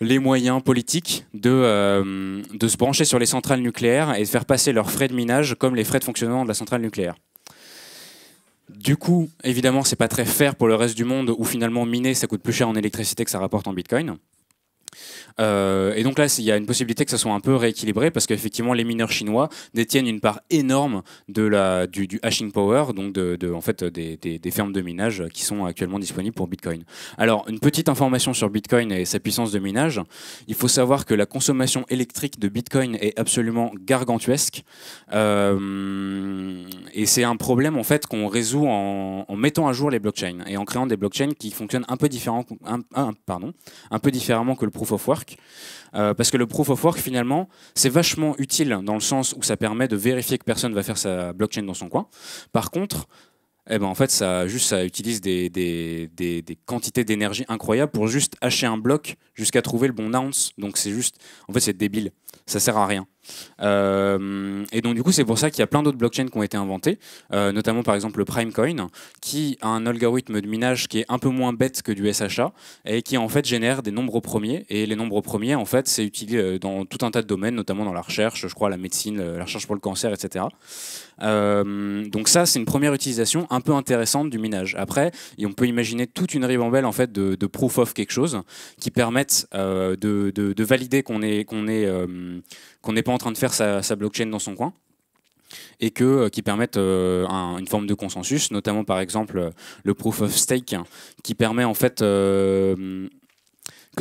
les moyens politiques de, euh, de se brancher sur les centrales nucléaires et de faire passer leurs frais de minage comme les frais de fonctionnement de la centrale nucléaire. Du coup, évidemment, c'est pas très fair pour le reste du monde où finalement miner ça coûte plus cher en électricité que ça rapporte en bitcoin. Euh, et donc là, il y a une possibilité que ça soit un peu rééquilibré parce qu'effectivement, les mineurs chinois détiennent une part énorme de la, du, hashing power, donc de, en fait, des, fermes de minage qui sont actuellement disponibles pour Bitcoin. Alors, une petite information sur Bitcoin et sa puissance de minage. Il faut savoir que la consommation électrique de Bitcoin est absolument gargantuesque. Euh, et c'est un problème en fait qu'on résout en, mettant à jour les blockchains et en créant des blockchains qui fonctionnent un peu, différent, un, pardon, un peu différemment que le proof of work. Euh, parce que le proof of work, finalement, c'est vachement utile dans le sens où ça permet de vérifier que personne va faire sa blockchain dans son coin. Par contre, eh ben en fait, ça, juste, ça utilise des, des, des, des quantités d'énergie incroyables pour juste hacher un bloc jusqu'à trouver le bon ounce. Donc c'est juste, en fait, c'est débile. Ça sert à rien. Euh, et donc du coup, c'est pour ça qu'il y a plein d'autres blockchains qui ont été inventés euh, notamment par exemple le Primecoin, qui a un algorithme de minage qui est un peu moins bête que du SHA et qui en fait génère des nombres premiers. Et les nombres premiers, en fait, c'est utilisé euh, dans tout un tas de domaines, notamment dans la recherche, je crois, la médecine, la recherche pour le cancer, etc. donc ça, c'est une première utilisation un peu intéressante du minage. Après, on peut imaginer toute une ribambelle en fait de, proof of quelque chose qui permettent de, de, valider qu'on est qu'on est qu'on n'est pas en train de faire sa, blockchain dans son coin et que, euh, qui permettent euh, une forme de consensus, notamment par exemple euh, le proof of stake, qui permet en fait que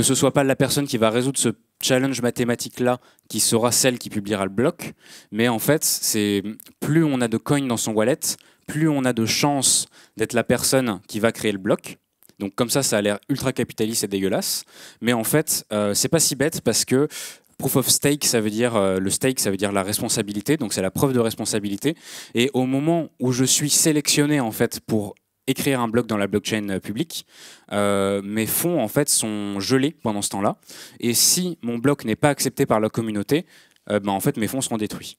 ce soit pas la personne qui va résoudre ce challenge mathématique là qui sera celle qui publiera le bloc, mais en fait c'est plus on a de coins dans son wallet, plus on a de chances d'être la personne qui va créer le bloc. Donc comme ça, ça a l'air ultra capitaliste et dégueulasse. Mais en fait, c'est pas si bête parce que Proof of stake, ça veut dire euh, le stake, ça veut dire la responsabilité, donc c'est la preuve de responsabilité. Et au moment où je suis sélectionné en fait pour écrire un bloc dans la blockchain euh, publique, euh, mes fonds en fait sont gelés pendant ce temps-là. Et si mon bloc n'est pas accepté par la communauté, ben, en fait mes fonds seront détruits.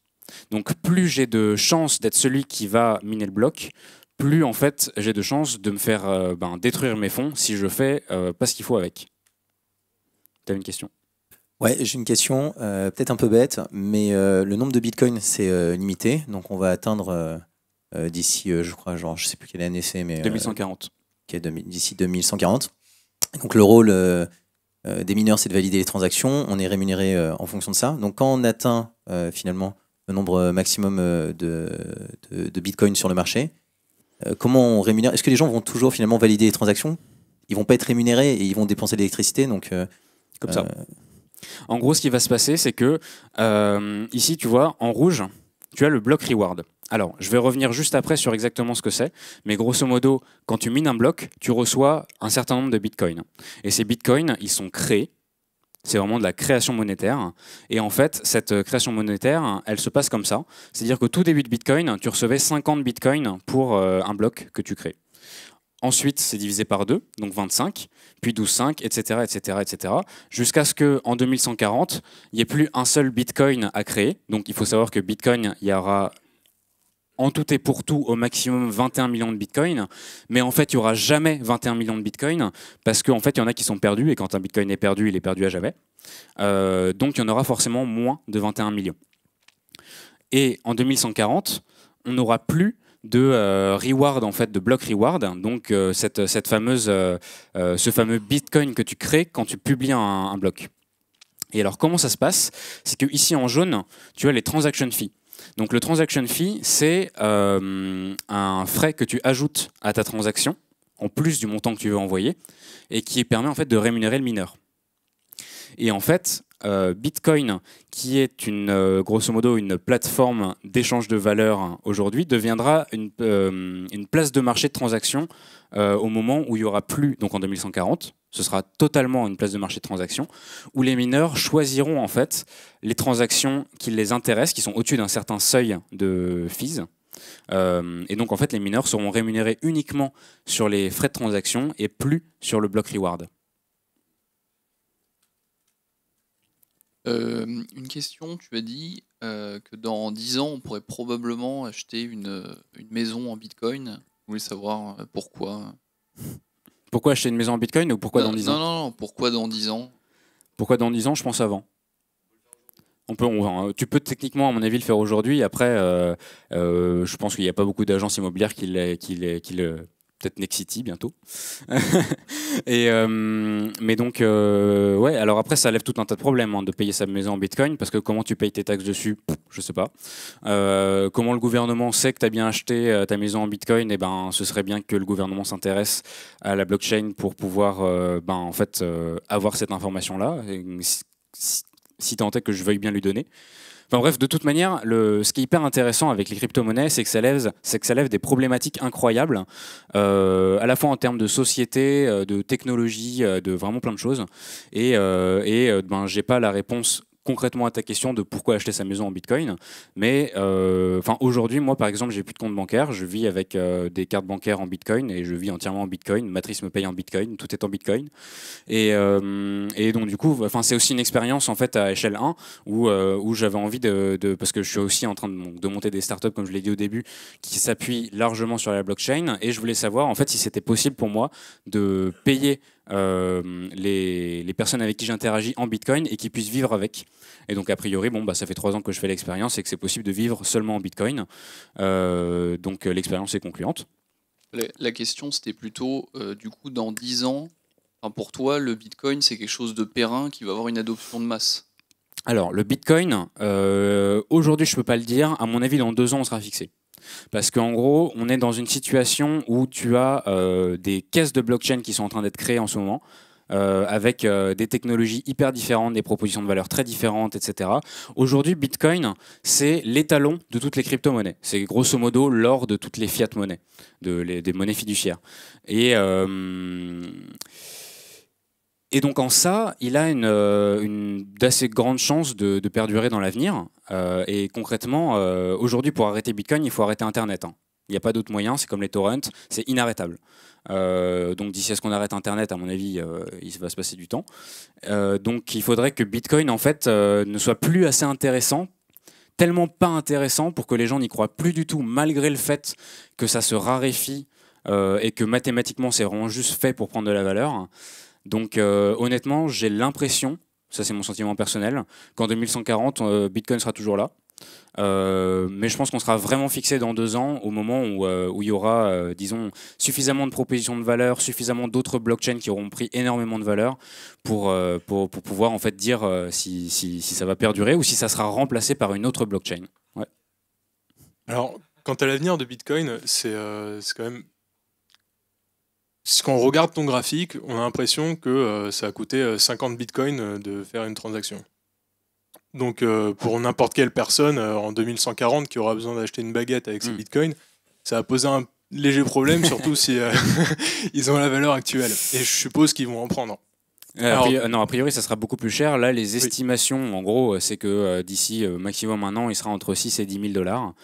Donc plus j'ai de chances d'être celui qui va miner le bloc, plus en fait j'ai de chances de me faire ben, détruire mes fonds si je fais pas ce qu'il faut avec. T'as une question Ouais, j'ai une question, euh, peut-être un peu bête, mais euh, le nombre de bitcoins, c'est euh, limité. Donc, on va atteindre d'ici, je crois, genre, je sais plus quelle année c'est, mais. 2140. est d'ici 2140. Donc, le rôle des mineurs, c'est de valider les transactions. On est rémunéré en fonction de ça. Donc, quand on atteint finalement le nombre maximum de, de bitcoins sur le marché, comment on rémunère Est-ce que les gens vont toujours finalement valider les transactions Ils vont pas être rémunérés et ils vont dépenser de l'électricité. Donc, Comme ça. En gros, ce qui va se passer, c'est que euh, ici, tu vois, en rouge, tu as le bloc reward. Alors, je vais revenir juste après sur exactement ce que c'est, mais grosso modo, quand tu mines un bloc, tu reçois un certain nombre de bitcoins. Et ces bitcoins, ils sont créés, c'est vraiment de la création monétaire. Et en fait, cette euh, création monétaire, elle se passe comme ça. C'est-à-dire que tout début de bitcoin, tu recevais 50 bitcoins pour euh, un bloc que tu crées. Ensuite, c'est divisé par 2, donc 25, puis 12, 5, etc., etc., etc., jusqu'à ce qu'en 2140, il n'y ait plus un seul Bitcoin à créer. Donc, il faut savoir que Bitcoin, il y aura en tout et pour tout au maximum 21 millions de bitcoins, mais en fait il n'y aura jamais 21 millions de bitcoins parce qu'en fait il y en a qui sont perdus et quand un bitcoin est perdu, il est perdu à jamais. Euh, donc il y en aura forcément moins de 21 millions. Et en 2140, on n'aura plus de euh, reward en fait de block reward donc euh, cette, cette, fameuse euh, ce fameux bitcoin que tu crées quand tu publies un, bloc et alors comment ça se passe c'est que ici en jaune tu as les transaction fees donc le transaction fee c'est un frais que tu ajoutes à ta transaction en plus du montant que tu veux envoyer et qui permet en fait de rémunérer le mineur et en fait euh, Bitcoin, qui est une, euh, grosso modo une plateforme d'échange de valeurs aujourd'hui, deviendra une, euh, place de marché de transaction au moment où il n'y aura plus, donc en 2140, ce sera totalement une place de marché de transaction, où les mineurs choisiront en fait les transactions qui les intéressent, qui sont au-dessus d'un certain seuil de fees, et donc, en fait, les mineurs seront rémunérés uniquement sur les frais de transaction et plus sur le block reward. une question, tu as dit que dans 10 ans, on pourrait probablement acheter une, maison en Bitcoin. Je voulais savoir pourquoi. Pourquoi acheter une maison en Bitcoin ou pourquoi dans 10 ans non, non, non, pourquoi dans 10 ans Pourquoi dans 10 ans Je pense avant. On peut, tu peux techniquement, à mon avis, le faire aujourd'hui. Après, je pense qu'il n'y a pas beaucoup d'agences immobilières qui le peut-être Nexity bientôt. et, euh, mais donc, euh, ouais, alors après, ça lève tout un tas de problèmes hein, de payer sa maison en bitcoin, parce que comment tu payes tes taxes dessus, je sais pas. Euh, comment le gouvernement sait que tu as bien acheté ta maison en bitcoin, et eh ben ce serait bien que le gouvernement s'intéresse à la blockchain pour pouvoir ben, en fait, avoir cette information-là, si, si tant est que je veuille bien lui donner bref, de toute manière, le, ce qui est hyper intéressant avec les crypto-monnaies, c'est que, ça lève, que ça lève des problématiques incroyables, euh, à la fois en termes de société, euh, de technologie, euh, de vraiment plein de choses. Et, je et ben, j'ai pas la réponse concrètement à ta question de pourquoi acheter sa maison en Bitcoin, mais euh, enfin aujourd'hui, moi par exemple, j'ai plus de compte bancaire, je vis avec euh, des cartes bancaires en Bitcoin et je vis entièrement en Bitcoin. Matrice me paye en Bitcoin, tout est en Bitcoin. Euh, et, donc du coup, enfin c'est aussi une expérience en fait à échelle 1 où, où j'avais envie de, parce que je suis aussi en train de, de monter des startups comme je l'ai dit au début qui s'appuient largement sur la blockchain et je voulais savoir en fait si c'était possible pour moi de payer euh, les, personnes avec qui j'interagis en Bitcoin et qui puissent vivre avec. Et donc, a priori, bon, bah, ça fait trois ans que je fais l'expérience et que c'est possible de vivre seulement en Bitcoin. Euh, donc, euh, l'expérience est concluante. La, question, c'était plutôt, du coup, dans dix ans, pour toi, le Bitcoin, c'est quelque chose de périn qui va avoir une adoption de masse Alors, le Bitcoin, aujourd'hui, je ne peux pas le dire. À mon avis, dans deux ans, on sera fixé. Parce qu'en gros, on est dans une situation où tu as euh, des caisses de blockchain qui sont en train d'être créées en ce moment. Euh, avec euh, des technologies hyper différentes, des propositions de valeur très différentes, etc. Aujourd'hui, Bitcoin, c'est l'étalon de toutes les crypto-monnaies. C'est grosso modo l'or de toutes les fiat-monnaies, des monnaies fiduciaires. Et. Et donc en ça, il a une, euh, une d'assez grande chance de, perdurer dans l'avenir. Euh, et concrètement, euh, aujourd'hui, pour arrêter Bitcoin, il faut arrêter Internet. Hein. Il n'y a pas d'autre moyen, c'est comme les torrents, c'est inarrêtable. donc d'ici à ce qu'on arrête Internet, à mon avis, il va se passer du temps. donc il faudrait que Bitcoin, en fait, ne soit plus assez intéressant tellement pas intéressant pour que les gens n'y croient plus du tout, malgré le fait que ça se raréfie et que mathématiquement c'est vraiment juste fait pour prendre de la valeur. Donc euh, honnêtement, j'ai l'impression, ça c'est mon sentiment personnel, qu'en 2140, euh, Bitcoin sera toujours là. Euh, mais je pense qu'on sera vraiment fixé dans deux ans au moment où, il y aura, disons, suffisamment de propositions de valeur, suffisamment d'autres blockchains qui auront pris énormément de valeur pour, pour, pouvoir en fait dire si, ça va perdurer ou si ça sera remplacé par une autre blockchain. Alors, quant à l'avenir de Bitcoin, c'est quand même quand on regarde ton graphique, on a l'impression que euh, ça a coûté 50 euh, bitcoins euh, de faire une transaction. Donc pour n'importe quelle personne en 2140 qui aura besoin d'acheter une baguette avec ses hmm. bitcoins, ça a posé un léger problème, surtout si ils ont la valeur actuelle. Et je suppose qu'ils vont en prendre. Alors, non, a priori, ça sera beaucoup plus cher. Là, les estimations, en gros, c'est que d'ici maximum un an, il sera entre 6 et 10 000 dollars.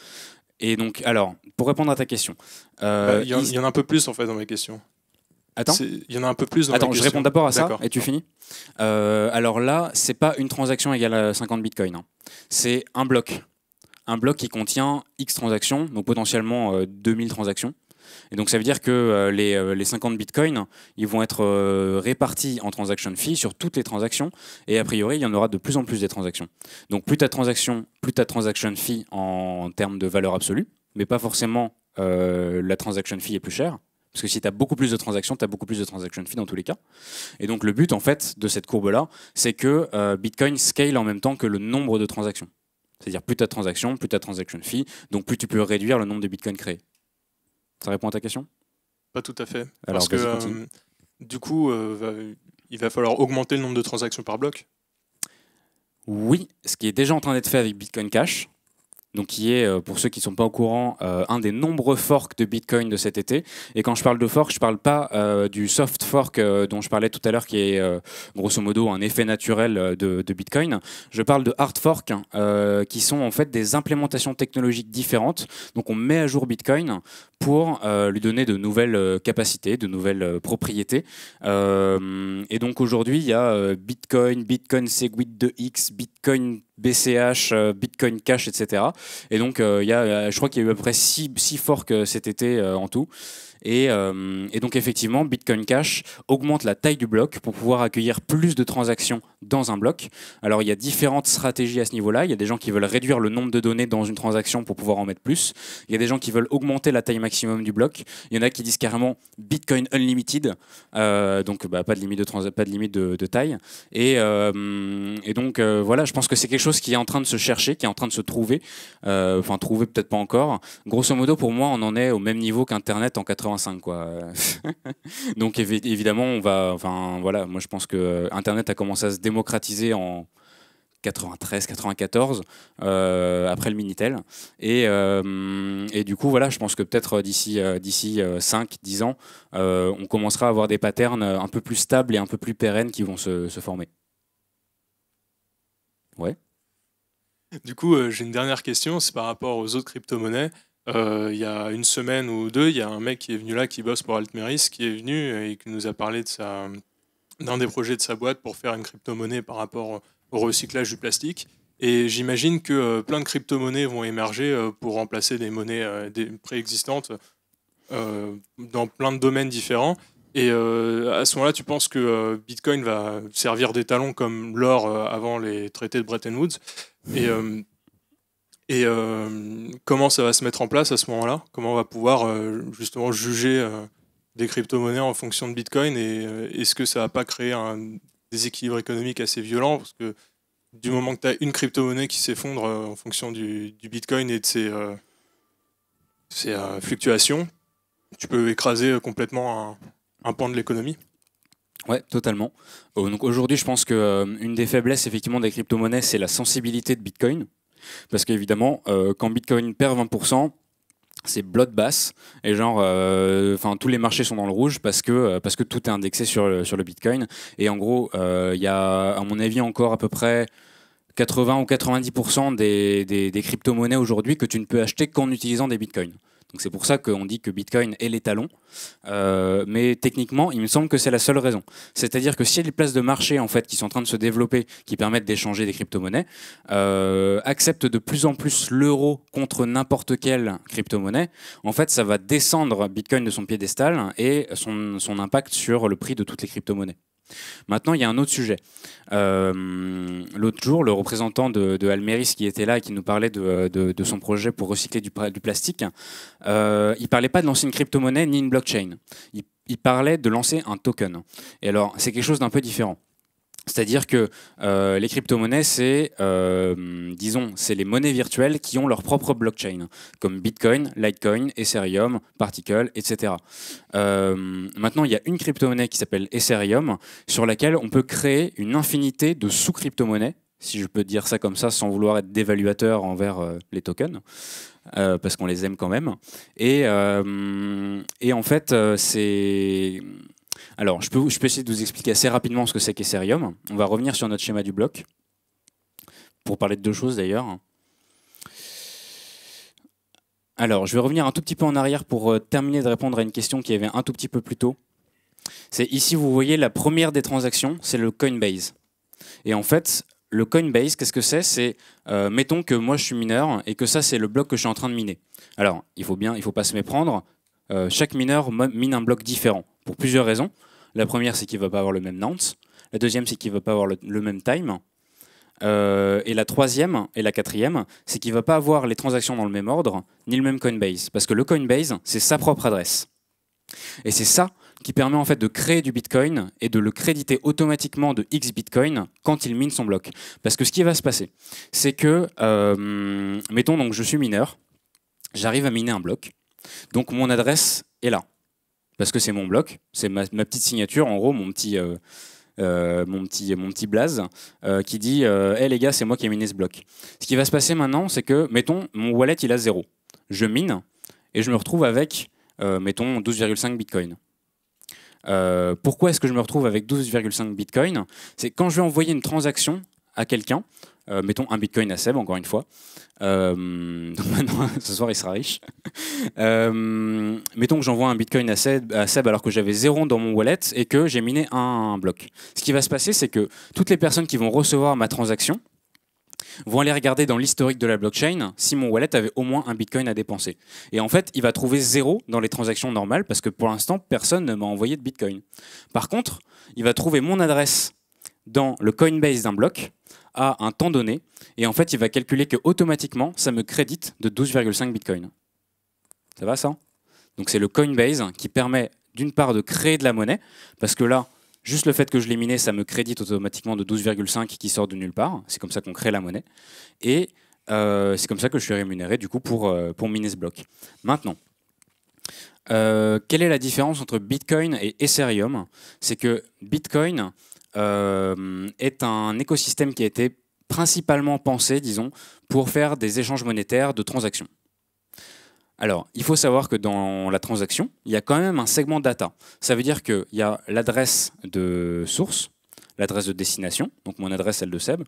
Et donc, alors, pour répondre à ta question. Bah, il, y en, il y, en a un peu plus en fait dans mes questions. Attends. Il y en a un peu plus Attends, je réponds d'abord à ça et tu finis. Euh, alors là, c'est pas une transaction égale à 50 bitcoins. Hein. C'est un bloc. Un bloc qui contient X transactions, donc potentiellement 2000 euh, transactions. Et donc ça veut dire que euh, les, les, 50 bitcoins, ils vont être répartis en transaction fee sur toutes les transactions. Et a priori, il y en aura de plus en plus des transactions. Donc plus tu as plus tu transaction fee en termes de valeur absolue, mais pas forcément la transaction fee est plus chère. Parce que si tu as beaucoup plus de transactions, tu as beaucoup plus de transaction fees dans tous les cas. Et donc le but en fait de cette courbe-là, c'est que euh, Bitcoin scale en même temps que le nombre de transactions. C'est-à-dire plus tu as de transactions, plus tu as de transaction fee, donc plus tu peux réduire le nombre de bitcoins créés. Ça répond à ta question Pas tout à fait. Alors, parce que euh, du coup, euh, il va falloir augmenter le nombre de transactions par bloc. Oui, ce qui est déjà en train d'être fait avec Bitcoin Cash donc qui est, euh, pour ceux qui ne sont pas au courant, euh, un des nombreux forks de Bitcoin de cet été. Et quand je parle de fork, je ne parle pas euh, du soft fork dont je parlais tout à l'heure, qui est grosso modo un effet naturel de, Bitcoin. Je parle de hard fork, qui sont en fait des implémentations technologiques différentes. Donc on met à jour Bitcoin pour lui donner de nouvelles capacités, de nouvelles propriétés. et donc aujourd'hui, il y a Bitcoin, Bitcoin Segwit 2X, Bitcoin BCH, Bitcoin Cash, etc. Et donc, euh, il y euh, je crois qu'il y a eu à peu près six forks euh, cet été en tout. Euh, et, donc effectivement, Bitcoin Cash augmente la taille du bloc pour pouvoir accueillir plus de transactions dans un bloc. Alors il y a différentes stratégies à ce niveau-là. Il y a des gens qui veulent réduire le nombre de données dans une transaction pour pouvoir en mettre plus. Il y a des gens qui veulent augmenter la taille maximum du bloc. Il y en a qui disent carrément Bitcoin Unlimited, euh, donc bah, pas de limite de, pas de, limite de, taille. Et, euh, et donc voilà, je pense que c'est quelque chose qui est en train de se chercher, qui est en train de se trouver. Enfin trouver peut-être pas encore. Grosso modo, pour moi, on en est au même niveau qu'Internet en 80 Donc évidemment, on va enfin voilà, moi je pense que euh, internet a commencé à se démocratiser en 93, 94, euh, après le Minitel. Euh, et, du coup, voilà, je pense que peut-être d'ici d'ici 5, 10 ans, on commencera à avoir des patterns un peu plus stables et un peu plus pérennes qui vont se, former. Ouais. Du coup, j'ai une dernière question, c'est par rapport aux autres crypto-monnaies. Euh, il y a une semaine ou deux, il y a un mec qui est venu là, qui bosse pour Altmeris, qui est venu et qui nous a parlé de d'un des projets de sa boîte pour faire une crypto-monnaie par rapport au recyclage du plastique. Et j'imagine que euh, plein de crypto-monnaies vont émerger euh, pour remplacer des monnaies préexistantes dans plein de domaines différents. Et à ce moment-là, tu penses que Bitcoin va servir d'étalon comme l'or avant les traités de Bretton Woods. Et euh, comment ça va se mettre en place à ce moment-là Comment on va pouvoir euh, justement juger euh, des crypto-monnaies en fonction de Bitcoin Et est-ce que ça va pas créer un déséquilibre économique assez violent Parce que du moment que tu as une crypto-monnaie qui s'effondre en fonction du, Bitcoin et de ses, fluctuations, tu peux écraser complètement un, pan de l'économie. Ouais, totalement. Donc aujourd'hui, je pense que une des faiblesses effectivement des crypto-monnaies, c'est la sensibilité de Bitcoin. Parce qu'évidemment, euh, quand Bitcoin perd 20%, c'est bloodbath et genre euh, enfin tous les marchés sont dans le rouge parce que euh, parce que tout est indexé sur le, Bitcoin et en gros il y a à mon avis encore à peu près 80 ou 90% des crypto-monnaies aujourd'hui que tu ne peux acheter qu'en utilisant des bitcoins c'est pour ça qu'on dit que Bitcoin est l'étalon. Euh, mais techniquement, il me semble que c'est la seule raison. C'est-à-dire que si les places de marché en fait qui sont en train de se développer, qui permettent d'échanger des crypto-monnaies, euh, acceptent de plus en plus l'euro contre n'importe quelle crypto-monnaie, en fait, ça va descendre Bitcoin de son piédestal et son, son impact sur le prix de toutes les crypto-monnaies. Maintenant, il y a un autre sujet. Euh, l'autre jour, le représentant de, Almeris qui était là et qui nous parlait de, son projet pour recycler du, plastique, euh, il ne parlait pas de lancer une crypto-monnaie ni une blockchain. Il, il parlait de lancer un token. Et alors, c'est quelque chose d'un peu différent. C'est-à-dire que euh, les crypto-monnaies, c'est, euh, disons, c'est les monnaies virtuelles qui ont leur propre blockchain, comme Bitcoin, Litecoin, Ethereum, Particle, etc. Euh, maintenant, il y a une crypto-monnaie qui s'appelle Ethereum, sur laquelle on peut créer une infinité de sous-crypto-monnaies, si je peux dire ça comme ça, sans vouloir être dévaluateur envers les tokens. parce qu'on les aime quand même. Et, en fait, c'est alors, je peux, essayer de vous expliquer assez rapidement ce que c'est qu'Ethereum. On va revenir sur notre schéma du bloc pour parler de deux choses d'ailleurs. Alors, je vais revenir un tout petit peu en arrière pour euh, terminer de répondre à une question qui avait un tout petit peu plus tôt. C'est ici, vous voyez, la première des transactions, c'est le Coinbase. Et en fait, le Coinbase, qu'est-ce que c'est C'est, euh, mettons que moi je suis mineur et que ça c'est le bloc que je suis en train de miner. Alors, il faut bien, il faut pas se méprendre. Euh, chaque mineur mine un bloc différent pour plusieurs raisons. La première, c'est qu'il ne va pas avoir le même Nantes. La deuxième, c'est qu'il ne va pas avoir le, même time. Euh, et la troisième et la quatrième, c'est qu'il ne va pas avoir les transactions dans le même ordre, ni le même Coinbase. Parce que le Coinbase, c'est sa propre adresse. Et c'est ça qui permet en fait de créer du Bitcoin et de le créditer automatiquement de X Bitcoin quand il mine son bloc. Parce que ce qui va se passer, c'est que, euh, mettons donc je suis mineur, j'arrive à miner un bloc, donc mon adresse est là parce que c'est mon bloc, c'est ma, petite signature, en gros, mon petit, euh, euh, mon petit, mon petit blaze, euh, qui dit Hé hey, les gars, c'est moi qui ai miné ce bloc. Ce qui va se passer maintenant, c'est que, mettons, mon wallet, il a zéro. Je mine et je me retrouve avec, mettons, 12,5 bitcoins. pourquoi est-ce que je me retrouve avec 12,5 bitcoins C'est quand je vais envoyer une transaction à quelqu'un, euh, mettons un bitcoin à Seb, encore une fois. Euh, ce soir, il sera riche. Euh, mettons que j'envoie un bitcoin à Seb, alors que j'avais zéro dans mon wallet et que j'ai miné un, un bloc. Ce qui va se passer, c'est que toutes les personnes qui vont recevoir ma transaction, vont aller regarder dans l'historique de la blockchain si mon wallet avait au moins un bitcoin à dépenser. Et en fait, il va trouver zéro dans les transactions normales parce que pour l'instant, personne ne m'a envoyé de bitcoin. Par contre, il va trouver mon adresse dans le Coinbase d'un bloc à un temps donné, et en fait, il va calculer que automatiquement, ça me crédite de 12,5 bitcoin Ça va ça Donc c'est le Coinbase qui permet d'une part de créer de la monnaie, parce que là, juste le fait que je l'ai miné, ça me crédite automatiquement de 12,5 qui sort de nulle part. C'est comme ça qu'on crée la monnaie. Et euh, c'est comme ça que je suis rémunéré du coup pour, euh, pour miner ce bloc. Maintenant, euh, quelle est la différence entre Bitcoin et Ethereum C'est que Bitcoin, euh, est un écosystème qui a été principalement pensé, disons, pour faire des échanges monétaires de transactions. Alors, il faut savoir que dans la transaction, il y a quand même un segment data. Ça veut dire qu'il y a l'adresse de source, l'adresse de destination, donc mon adresse, celle de Seb,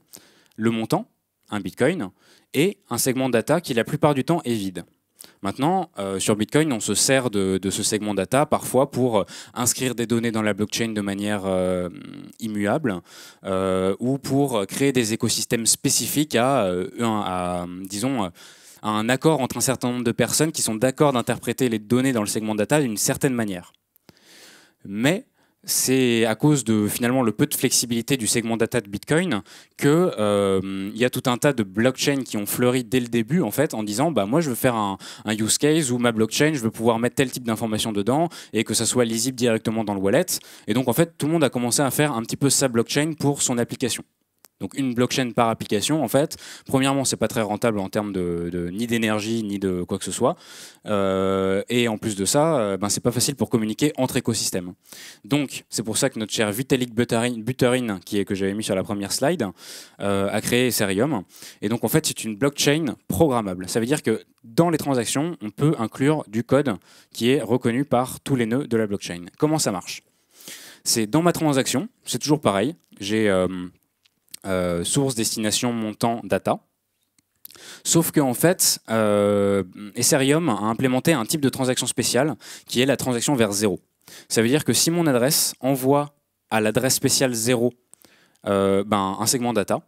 le montant, un bitcoin, et un segment de data qui la plupart du temps est vide. Maintenant, euh, sur Bitcoin, on se sert de, ce segment data parfois pour euh, inscrire des données dans la blockchain de manière euh, immuable ou pour créer des écosystèmes spécifiques à, disons, à un accord entre un certain nombre de personnes qui sont d'accord d'interpréter les données dans le segment data d'une certaine manière. Mais c'est à cause de finalement le peu de flexibilité du segment data de Bitcoin que euh, il y a tout un tas de blockchains qui ont fleuri dès le début en fait en disant bah moi je veux faire un, use case où ma blockchain je veux pouvoir mettre tel type d'information dedans et que ça soit lisible directement dans le wallet et donc en fait tout le monde a commencé à faire un petit peu sa blockchain pour son application. Donc une blockchain par application, en fait. Premièrement, c'est pas très rentable en termes de, ni d'énergie ni de quoi que ce soit. Euh, et en plus de ça, ce euh, ben c'est pas facile pour communiquer entre écosystèmes. Donc c'est pour ça que notre cher Vitalik Buterin, qui est que j'avais mis sur la première slide, euh, a créé Ethereum. Et donc en fait, c'est une blockchain programmable. Ça veut dire que dans les transactions, on peut inclure du code qui est reconnu par tous les nœuds de la blockchain. Comment ça marche C'est dans ma transaction, c'est toujours pareil. J'ai euh, source, destination, montant, data. Sauf que en fait, euh, Ethereum a implémenté un type de transaction spéciale qui est la transaction vers zéro. Ça veut dire que si mon adresse envoie à l'adresse spéciale zéro euh, ben, un segment data,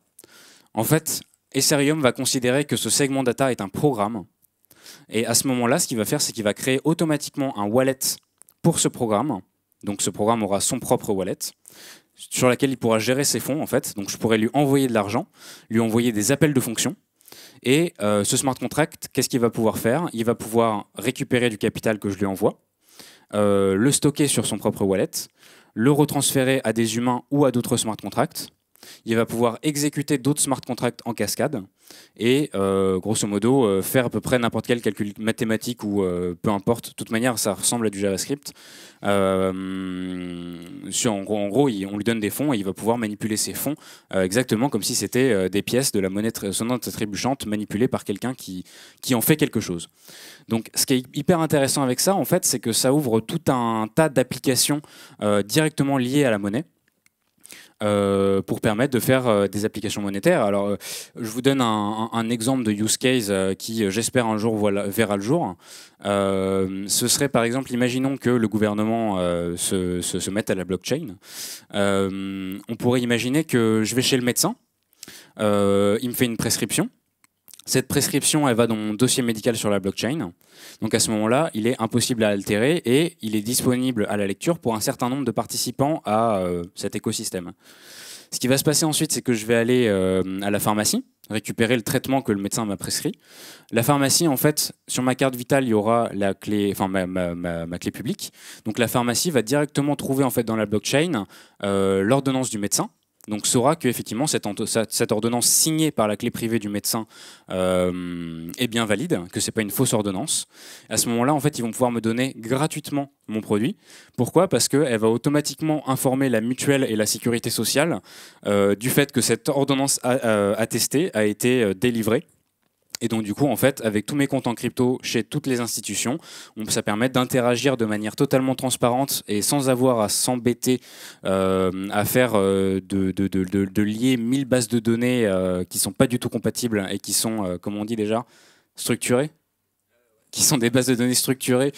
en fait, Ethereum va considérer que ce segment data est un programme. Et à ce moment-là, ce qu'il va faire, c'est qu'il va créer automatiquement un wallet pour ce programme. Donc ce programme aura son propre wallet sur laquelle il pourra gérer ses fonds en fait. Donc je pourrais lui envoyer de l'argent, lui envoyer des appels de fonction. Et euh, ce smart contract, qu'est-ce qu'il va pouvoir faire Il va pouvoir récupérer du capital que je lui envoie, euh, le stocker sur son propre wallet, le retransférer à des humains ou à d'autres smart contracts, il va pouvoir exécuter d'autres smart contracts en cascade et euh, grosso modo euh, faire à peu près n'importe quel calcul mathématique ou euh, peu importe. De toute manière, ça ressemble à du JavaScript. Sur, en, gros, on lui donne des fonds et il va pouvoir manipuler ces fonds exactement comme si c'était des pièces de la monnaie sonnante trébuchante manipulées par quelqu'un qui, qui en fait quelque chose. Donc ce qui est hyper intéressant avec ça, en fait, c'est que ça ouvre tout un tas d'applications directement liées à la monnaie. Euh, pour permettre de faire euh, des applications monétaires. Alors, euh, je vous donne un, exemple de use case qui, j'espère, un jour voilà, verra le jour. ce serait par exemple, imaginons que le gouvernement se, se, mette à la blockchain. on pourrait imaginer que je vais chez le médecin, il me fait une prescription. Cette prescription, elle va dans mon dossier médical sur la blockchain. Donc à ce moment-là, il est impossible à altérer et il est disponible à la lecture pour un certain nombre de participants à euh, cet écosystème. Ce qui va se passer ensuite, c'est que je vais aller euh, à la pharmacie, récupérer le traitement que le médecin m'a prescrit. La pharmacie, en fait, sur ma carte vitale, il y aura la clé, enfin ma, clé publique. Donc la pharmacie va directement trouver en fait dans la blockchain euh, l'ordonnance du médecin donc saura que effectivement cette, ordonnance signée par la clé privée du médecin euh, est bien valide, que c'est pas une fausse ordonnance. À ce moment-là, en fait, ils vont pouvoir me donner gratuitement mon produit. Pourquoi Parce qu'elle va automatiquement informer la mutuelle et la sécurité sociale euh, du fait que cette ordonnance euh, attestée a été délivrée et donc, du coup, en fait, avec tous mes comptes en crypto chez toutes les institutions, on, ça permet d'interagir de manière totalement transparente et sans avoir à s'embêter euh, à faire euh, de, lier 1000 bases de données euh, qui sont pas du tout compatibles et qui sont, euh, comme on dit déjà, structurées qui sont des bases de données structurées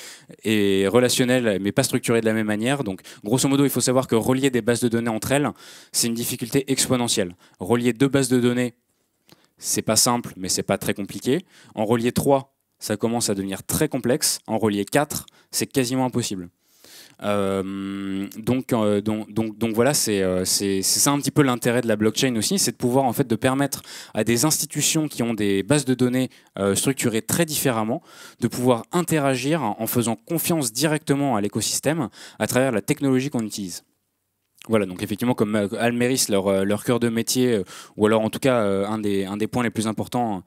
et relationnelles, mais pas structurées de la même manière. Donc, grosso modo, il faut savoir que relier des bases de données entre elles, c'est une difficulté exponentielle. Relier deux bases de données c'est pas simple, mais c'est pas très compliqué. En relier 3, ça commence à devenir très complexe. En relier 4, c'est quasiment impossible. Euh, euh, donc, voilà, euh, c'est ça un petit peu l'intérêt de la blockchain aussi, c'est de pouvoir en fait de permettre à des institutions qui ont des bases de données structurées très différemment de pouvoir interagir en faisant confiance directement à l'écosystème à travers la technologie qu'on utilise. Voilà, donc effectivement, comme euh, Almeris, euh, leur, cœur de métier, euh, ou alors en tout cas, un des, un des points les plus importants,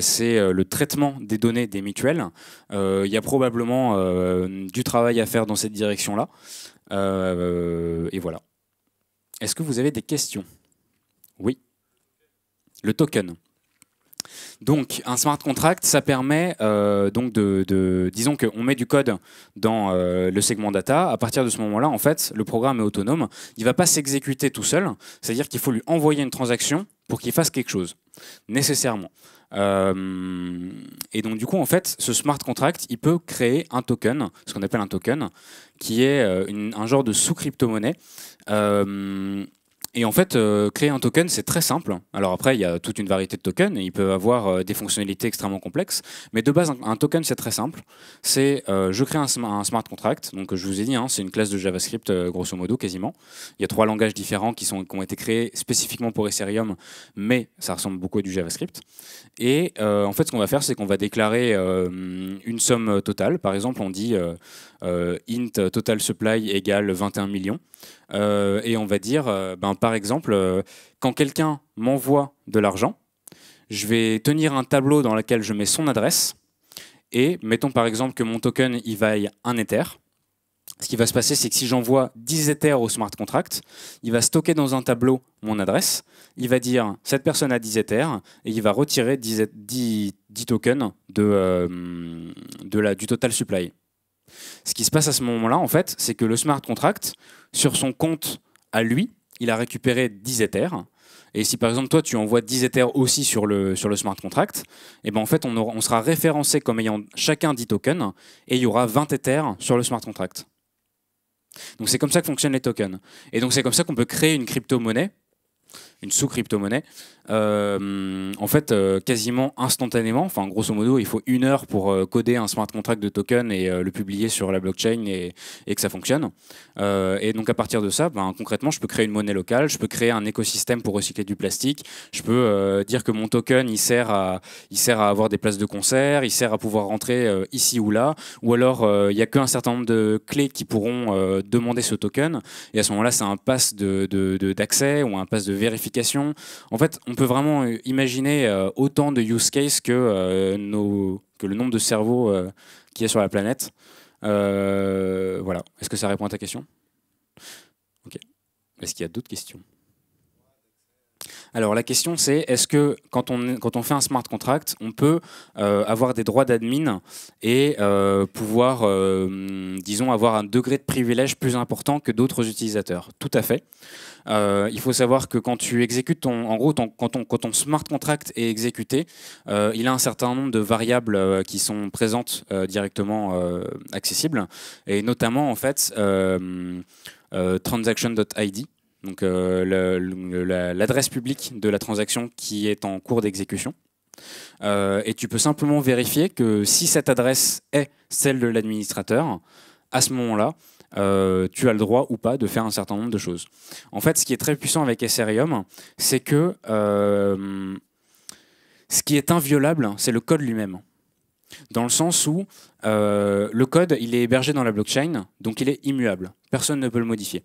c'est le traitement des données des mutuelles. Il y a probablement du travail à faire dans cette direction-là. et voilà. Est-ce que vous avez des questions Oui. Le token. Donc, un smart contract, ça permet euh, donc de, disons qu'on met du code dans euh, le segment data. À partir de ce moment-là, en fait, le programme est autonome. Il ne va pas s'exécuter tout seul. C'est-à-dire qu'il faut lui envoyer une transaction pour qu'il fasse quelque chose, nécessairement. Euh, et donc du coup, en fait, ce smart contract, il peut créer un token, ce qu'on appelle un token, qui est un genre de sous-crypto-monnaie, et en fait, euh, créer un token, c'est très simple. Alors après, il y a toute une variété de tokens et il peut avoir euh, des fonctionnalités extrêmement complexes. Mais de base, un, token, c'est très simple. C'est euh, je crée un, smart contract. Donc je vous ai dit, hein, c'est une classe de JavaScript, grosso modo, quasiment. Il y a trois langages différents qui, sont, qui ont été créés spécifiquement pour Ethereum, mais ça ressemble beaucoup à du JavaScript. Et en fait, ce qu'on va faire, c'est qu'on va déclarer une somme totale. Par exemple, on dit int total supply égale 21 millions. et on va dire, ben, par exemple, euh, quand quelqu'un m'envoie de l'argent, je vais tenir un tableau dans lequel je mets son adresse. Et mettons par exemple que mon token il vaille un Ether. Ce qui va se passer, c'est que si j'envoie 10 Ether au smart contract, il va stocker dans un tableau mon adresse. Il va dire cette personne a 10 Ether, et il va retirer 10, tokens euh, du total supply. Ce qui se passe à ce moment-là, en fait, c'est que le smart contract, sur son compte à lui, il a récupéré 10 Ethers. Et si par exemple toi tu envoies 10 Ethers aussi sur le, sur le smart contract, et eh ben en fait on, on sera référencé comme ayant chacun 10 tokens et il y aura 20 Ethers sur le smart contract. Donc c'est comme ça que fonctionnent les tokens. Et donc c'est comme ça qu'on peut créer une crypto-monnaie une sous-crypto-monnaie, euh, en fait, euh, quasiment instantanément, enfin, grosso modo, il faut une heure pour euh, coder un smart contract de token et le publier sur la blockchain et, et que ça fonctionne. et donc, à partir de ça, ben, concrètement, je peux créer une monnaie locale, je peux créer un écosystème pour recycler du plastique, je peux dire que mon token, il sert, à, il sert à avoir des places de concert, il sert à pouvoir rentrer ici ou là, ou alors, il n'y a qu'un certain nombre de clés qui pourront demander ce token, et à ce moment-là, c'est un pass d'accès de, de, ou un pass de vérification en fait, on peut vraiment euh, imaginer euh, autant de use cases que, euh, que le nombre de cerveaux qu'il y a sur la planète. voilà. Est-ce que ça répond à ta question Ok. Est-ce qu'il y a d'autres questions alors la question c'est est-ce que quand on, quand on fait un smart contract, on peut euh, avoir des droits d'admin et euh, pouvoir, euh, disons, avoir un degré de privilège plus important que d'autres utilisateurs Tout à fait. il faut savoir que quand tu exécutes ton, en gros, quand, quand smart contract est exécuté, il a un certain nombre de variables qui sont présentes directement accessibles, et notamment en fait. transaction.id donc euh, l'adresse publique de la transaction qui est en cours d'exécution. Euh, et tu peux simplement vérifier que si cette adresse est celle de l'administrateur, à ce moment-là, euh, tu as le droit ou pas de faire un certain nombre de choses. En fait, ce qui est très puissant avec Ethereum, c'est que ce qui est inviolable, c'est le code lui-même. Dans le sens où le code, il est hébergé dans la blockchain, donc il est immuable. Personne ne peut le modifier.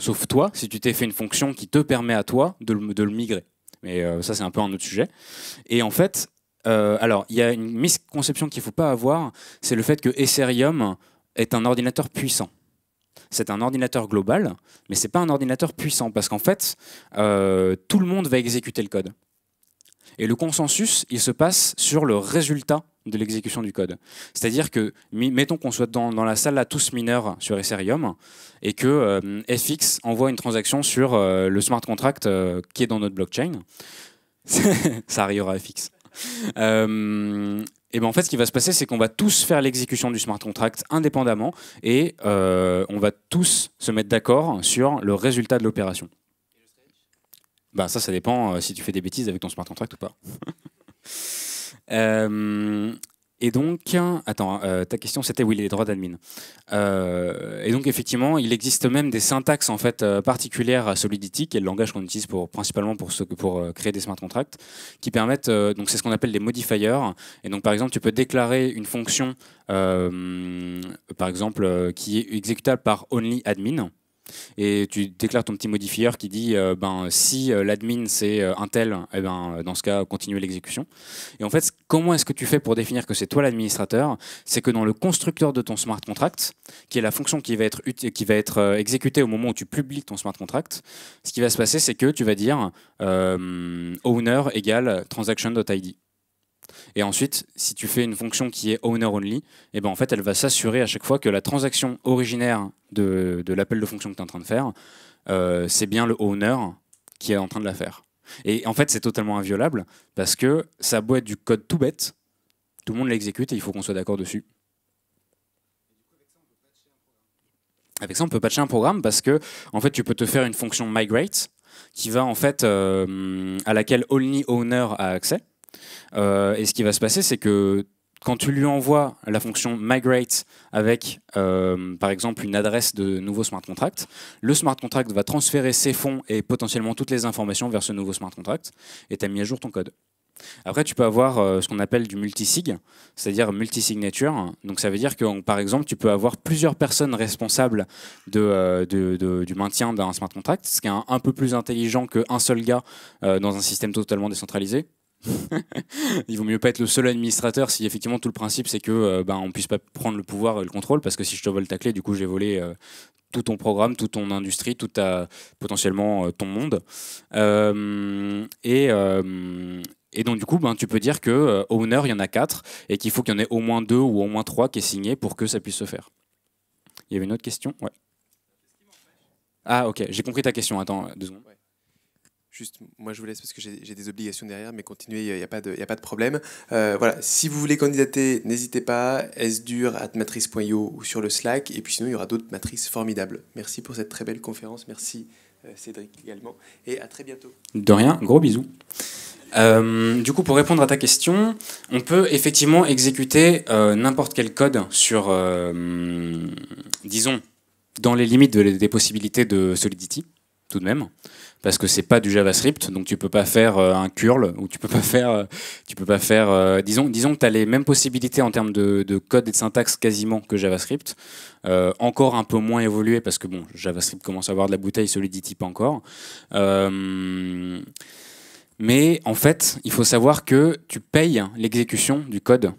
Sauf toi, si tu t'es fait une fonction qui te permet à toi de le, migrer. Mais euh, ça, c'est un peu un autre sujet. Et en fait, euh, alors, il y a une misconception qu'il ne faut pas avoir, c'est le fait que Ethereum est un ordinateur puissant. C'est un ordinateur global, mais ce n'est pas un ordinateur puissant, parce qu'en fait, euh, tout le monde va exécuter le code. Et le consensus, il se passe sur le résultat de l'exécution du code. C'est-à-dire que, mettons qu'on soit dans, la salle là tous mineurs sur Ethereum et que euh, FX envoie une transaction sur euh, le smart contract euh, qui est dans notre blockchain. Ça arrivera à FX. et ben en fait, ce qui va se passer, c'est qu'on va tous faire l'exécution du smart contract indépendamment et on va tous se mettre d'accord sur le résultat de l'opération. Bah ça, ça dépend si tu fais des bêtises avec ton smart contract ou pas. Euh, et donc, attends, euh, ta question c'était oui les droits d'admin. Euh, et donc effectivement, il existe même des syntaxes en fait particulières à Solidity, qui est le langage qu'on utilise pour, principalement pour, pour créer des smart contracts, qui permettent donc c'est ce qu'on appelle les modifiers. Et donc par exemple, tu peux déclarer une fonction, par exemple, qui est exécutable par only admin et tu déclares ton petit modifier qui dit euh, ben, si euh, l'admin c'est euh, un tel, eh ben, dans ce cas, continuer l'exécution. Et en fait, comment est-ce que tu fais pour définir que c'est toi l'administrateur C'est que dans le constructeur de ton smart contract, qui est la fonction qui va être, qui va être exécutée au moment où tu publies ton smart contract, ce qui va se passer, c'est que tu vas dire owner égale transaction.id. Et ensuite, si tu fais une fonction qui est owner-only, eh ben, en fait, elle va s'assurer à chaque fois que la transaction originaire de, l'appel de fonction que tu es en train de faire, euh, c'est bien le owner qui est en train de la faire. Et en fait, c'est totalement inviolable parce que ça doit être du code tout bête, tout le monde l'exécute et il faut qu'on soit d'accord dessus. Avec ça, on peut patcher un programme parce que en fait, tu peux te faire une fonction migrate qui va en fait euh, à laquelle only owner a accès euh, et ce qui va se passer, c'est que quand tu lui envoies la fonction migrate avec, euh, par exemple, une adresse de nouveau smart contract, le smart contract va transférer ses fonds et potentiellement toutes les informations vers ce nouveau smart contract, et tu as mis à jour ton code. Après, tu peux avoir euh, ce qu'on appelle du multisig, c'est-à-dire multisignature. Donc, ça veut dire que, par exemple, tu peux avoir plusieurs personnes responsables de, du maintien d'un smart contract, ce qui est un, peu plus intelligent qu'un seul gars dans un système totalement décentralisé. il vaut mieux pas être le seul administrateur si effectivement tout le principe c'est que euh, ben, on puisse pas prendre le pouvoir et le contrôle parce que si je te vole ta clé du coup j'ai volé euh, tout ton programme, toute ton industrie, tout ta potentiellement euh, ton monde et et donc du coup, ben, tu peux dire que owner, il y en a quatre et qu'il faut qu'il y en ait au moins deux ou au moins trois qui est signé pour que ça puisse se faire. Il y avait une autre question ouais. Ah ok, j'ai compris ta question, attends deux secondes. Juste, moi je vous laisse parce que j'ai des obligations derrière, mais continuez, il n'y a, pas de, a pas de problème. Euh, voilà, si vous voulez candidater, n'hésitez pas, sdur.matrice.io ou sur le Slack, et puis sinon il y aura d'autres matrices formidables. Merci pour cette très belle conférence, merci euh, Cédric également, et à très bientôt. De rien, gros bisous. Euh, du coup, pour répondre à ta question, on peut effectivement exécuter n'importe quel code sur, disons, dans les limites des possibilités de Solidity, tout de même parce que c'est pas du JavaScript, donc tu peux pas faire euh, un curl ou tu peux pas faire, euh, tu peux pas faire. Euh, disons, disons que tu as les mêmes possibilités en termes de, code et de syntaxe quasiment que JavaScript, encore un peu moins évolué parce que bon, JavaScript commence à avoir de la bouteille, Solidity pas encore. mais en fait, il faut savoir que tu payes l'exécution du code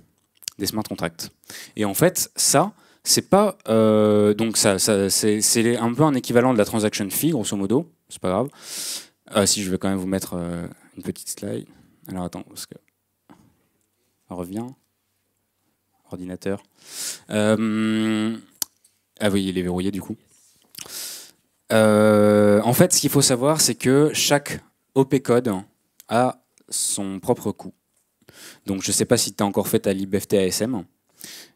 des smart contracts. Et en fait, ça, c'est pas donc ça c'est un peu un équivalent de la transaction fee grosso modo c'est pas grave. Euh, si, je vais quand même vous mettre euh, une petite slide. Alors attends, parce que. On revient. Ordinateur. Euh, ah oui, il est verrouillé du coup. en fait, ce qu'il faut savoir, c'est que chaque OP code a son propre coût. Donc je ne sais pas si tu as encore fait ta libftasm, ASM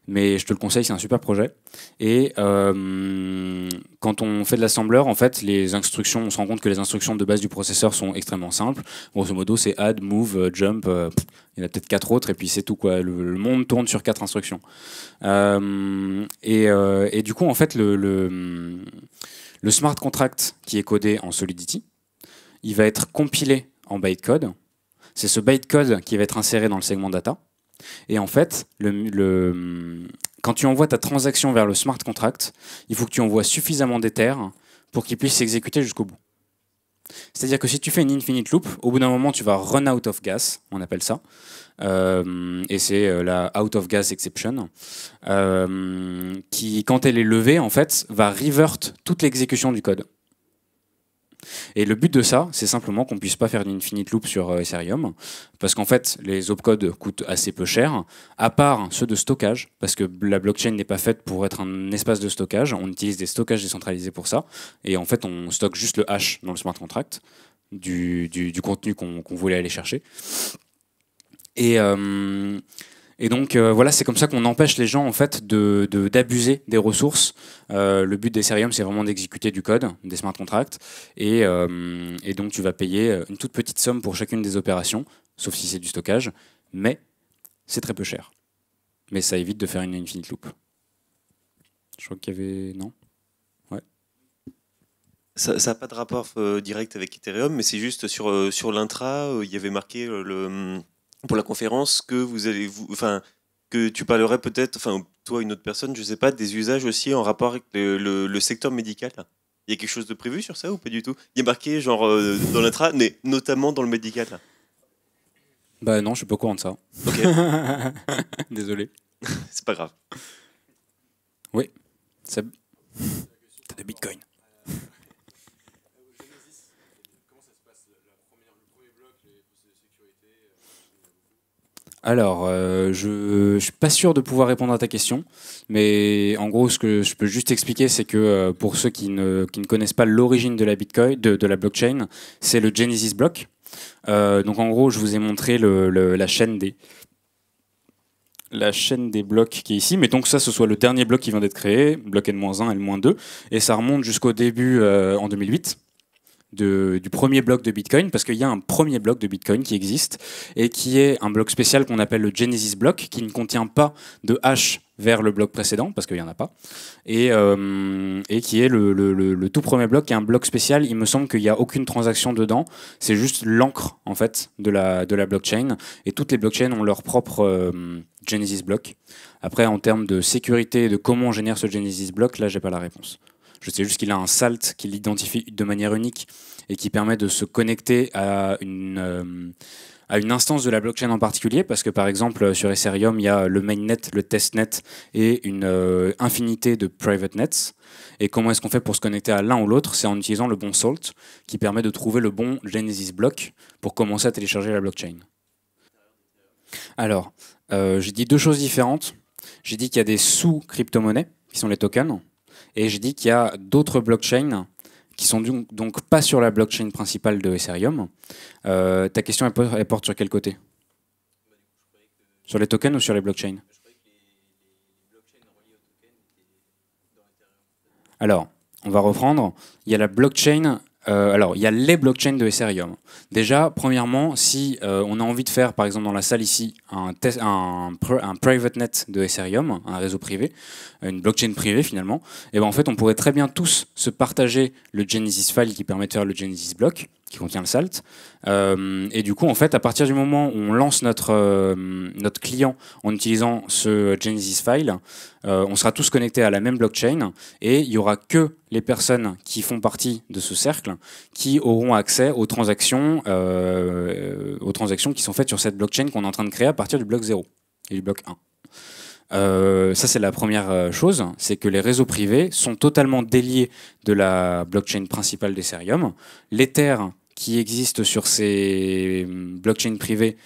mais je te le conseille, c'est un super projet. Et euh, quand on fait de l'assembleur, en fait, les instructions, on se rend compte que les instructions de base du processeur sont extrêmement simples. Grosso modo, c'est add, move, euh, jump. Euh, il y en a peut-être quatre autres, et puis c'est tout quoi. Le, monde tourne sur quatre instructions. et, du coup, en fait, le, le, le smart contract qui est codé en Solidity, il va être compilé en bytecode. C'est ce bytecode qui va être inséré dans le segment data et en fait, quand tu envoies ta transaction vers le smart contract, il faut que tu envoies suffisamment d'Ether pour qu'il puisse s'exécuter jusqu'au bout. C'est-à-dire que si tu fais une infinite loop, au bout d'un moment, tu vas run out of gas, on appelle ça, euh, et c'est euh, la out of gas exception, euh, qui, quand elle est levée, en fait, va revert toute l'exécution du code. Et le but de ça, c'est simplement qu'on puisse pas faire d'infinite loop sur euh, Ethereum, parce qu'en fait, les opcodes coûtent assez peu cher, à part ceux de stockage, parce que la blockchain n'est pas faite pour être un espace de stockage, on utilise des stockages décentralisés pour ça, et en fait, on stocke juste le hash dans le smart contract du, contenu qu'on voulait aller chercher. Et, euh, et donc euh, voilà, c'est comme ça qu'on empêche les gens en fait de d'abuser des ressources. Euh, le but d'Ethereum, c'est vraiment d'exécuter du code, des smart contracts, et, euh, donc tu vas payer une toute petite somme pour chacune des opérations, sauf si c'est du stockage, mais c'est très peu cher. Mais ça évite de faire une infinite loop. Je crois qu'il y avait non. Ouais. Ça n'a pas de rapport direct avec Ethereum, mais c'est juste sur, sur l'intra, il y avait marqué le hum, pour la conférence que vous allez vous, enfin, que tu parlerais peut-être, enfin, toi, une autre personne, je sais pas, des usages aussi en rapport avec le, secteur médical. Il y a quelque chose de prévu sur ça ou pas du tout Il y a marqué, genre, euh, dans l'intra, mais notamment dans le médical. ben Bah non, je suis pas au courant de ça. Désolé. C'est pas grave. Oui. Seb, t'as des Bitcoin. Alors, euh, je ne suis pas sûr de pouvoir répondre à ta question, mais en gros, ce que je peux juste expliquer, c'est que euh, pour ceux qui ne, connaissent pas l'origine de la Bitcoin, de, la blockchain, c'est le Genesis Block. Euh, donc en gros, je vous ai montré le, la chaîne des la chaîne des blocs qui est ici, mais donc ça, ce soit le dernier bloc qui vient d'être créé, bloc N-1 et N-2, et ça remonte jusqu'au début en 2008 du premier bloc de Bitcoin, parce qu'il y a un premier bloc de Bitcoin qui existe et qui est un bloc spécial qu'on appelle le Genesis block, qui ne contient pas de hash vers le bloc précédent, parce qu'il n'y en a pas, et, euh, et qui est le, tout premier bloc, qui est un bloc spécial. Il me semble qu'il n'y a aucune transaction dedans, c'est juste l'encre en fait de la, de la blockchain, et toutes les blockchains ont leur propre euh, Genesis block. Après, en termes de sécurité et de comment on génère ce Genesis block, là, j'ai pas la réponse. Je sais juste qu'il a un salt qui l'identifie de manière unique et qui permet de se connecter à une, euh, à une instance de la blockchain en particulier, parce que par exemple sur Ethereum, il y a le mainnet, le testnet et une euh, infinité de private nets. Et comment est-ce qu'on fait pour se connecter à l'un ou l'autre C'est en utilisant le bon salt qui permet de trouver le bon Genesis block pour commencer à télécharger la blockchain. Alors, euh, j'ai dit deux choses différentes. J'ai dit qu'il y a des sous-crypto-monnaies, qui sont les tokens, et je dis qu'il y a d'autres blockchains qui sont donc, donc, pas sur la blockchain principale de Ethereum. Euh, ta question, elle, porte sur quel côté Sur les tokens ou sur les blockchains Alors, on va reprendre. Il y a la blockchain euh, alors, il y a les blockchains de Ethereum. Déjà, premièrement, si euh, on a envie de faire, par exemple, dans la salle ici, un, private net de Ethereum, un réseau privé, une blockchain privée finalement, et eh ben en fait, on pourrait très bien tous se partager le Genesis file qui permet de faire le Genesis block, contient le salt. Euh, et du coup, en fait, à partir du moment où on lance notre, euh, notre client en utilisant ce Genesis file, euh, on sera tous connectés à la même blockchain et il n'y aura que les personnes qui font partie de ce cercle qui auront accès aux transactions, aux transactions qui sont faites sur cette blockchain qu'on est en train de créer à partir du bloc 0 et du bloc 1. ça, c'est la première chose, c'est que les réseaux privés sont totalement déliés de la blockchain principale d'Ethereum. L'Ether qui existe sur ces euh, blockchains privés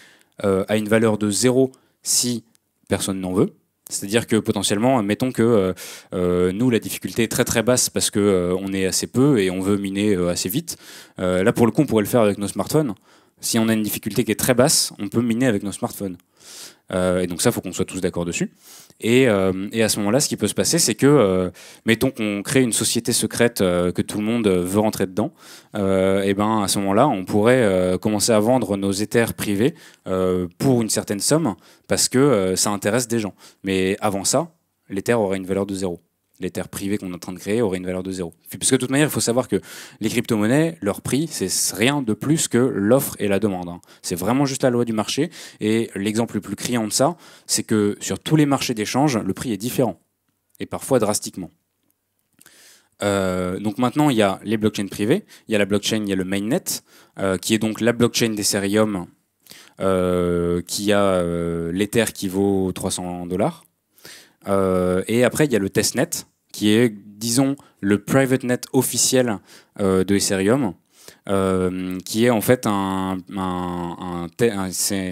euh, a une valeur de zéro si personne n'en veut. C'est-à-dire que potentiellement, mettons que euh, nous, la difficulté est très très basse parce qu'on est assez peu et on veut miner assez vite. là, pour le coup, on pourrait le faire avec nos smartphones. Si on a une difficulté qui est très basse, on peut miner avec nos smartphones. et donc ça, il faut qu'on soit tous d'accord dessus. Euh, et, à ce moment-là, ce qui peut se passer, c'est que, euh, mettons qu'on crée une société secrète euh, que tout le monde veut rentrer dedans, et ben à ce moment-là, on pourrait commencer à vendre nos éthers privés pour une certaine somme parce que ça intéresse des gens. Mais avant ça, l'Ether aurait une valeur de zéro les terres privées qu'on est en train de créer auraient une valeur de zéro. Parce que de toute manière, il faut savoir que les crypto-monnaies, leur prix, c'est rien de plus que l'offre et la demande. Hein. C'est vraiment juste la loi du marché. Et l'exemple le plus criant de ça, c'est que sur tous les marchés d'échange, le prix est différent. Et parfois drastiquement. Euh, donc maintenant, il y a les blockchains privées, il y a la blockchain, il y a le mainnet, euh, qui est donc la blockchain d'Ethereum, euh, qui a euh, l'Ether qui vaut 300 dollars. et après, il y a le testnet, qui est, disons, le private net officiel euh, de Ethereum. Euh, qui est en fait un, c'est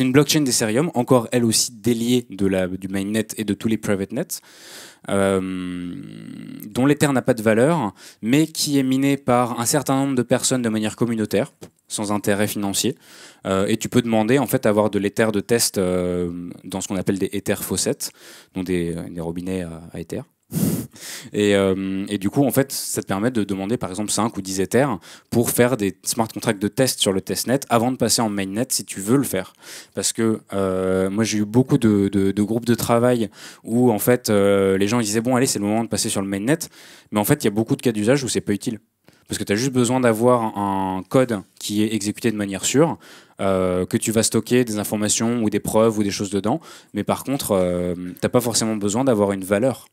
une blockchain d'Ethereum, encore elle aussi déliée de la, du mainnet et de tous les private nets, euh, dont l'Ether n'a pas de valeur, mais qui est minée par un certain nombre de personnes de manière communautaire, sans intérêt financier. et tu peux demander en fait avoir de l'Ether de test dans ce qu'on appelle des Ether faucettes donc des, robinets à Ether. Euh, et, du coup, en fait, ça te permet de demander par exemple 5 ou 10 Ethers pour faire des smart contracts de test sur le testnet avant de passer en mainnet si tu veux le faire. Parce que euh, moi, j'ai eu beaucoup de, groupes de travail où en fait, euh, les gens disaient bon, allez, c'est le moment de passer sur le mainnet. Mais en fait, il y a beaucoup de cas d'usage où c'est pas utile. Parce que tu as juste besoin d'avoir un code qui est exécuté de manière sûre, que tu vas stocker des informations ou des preuves ou des choses dedans. Mais par contre, tu t'as pas forcément besoin d'avoir une valeur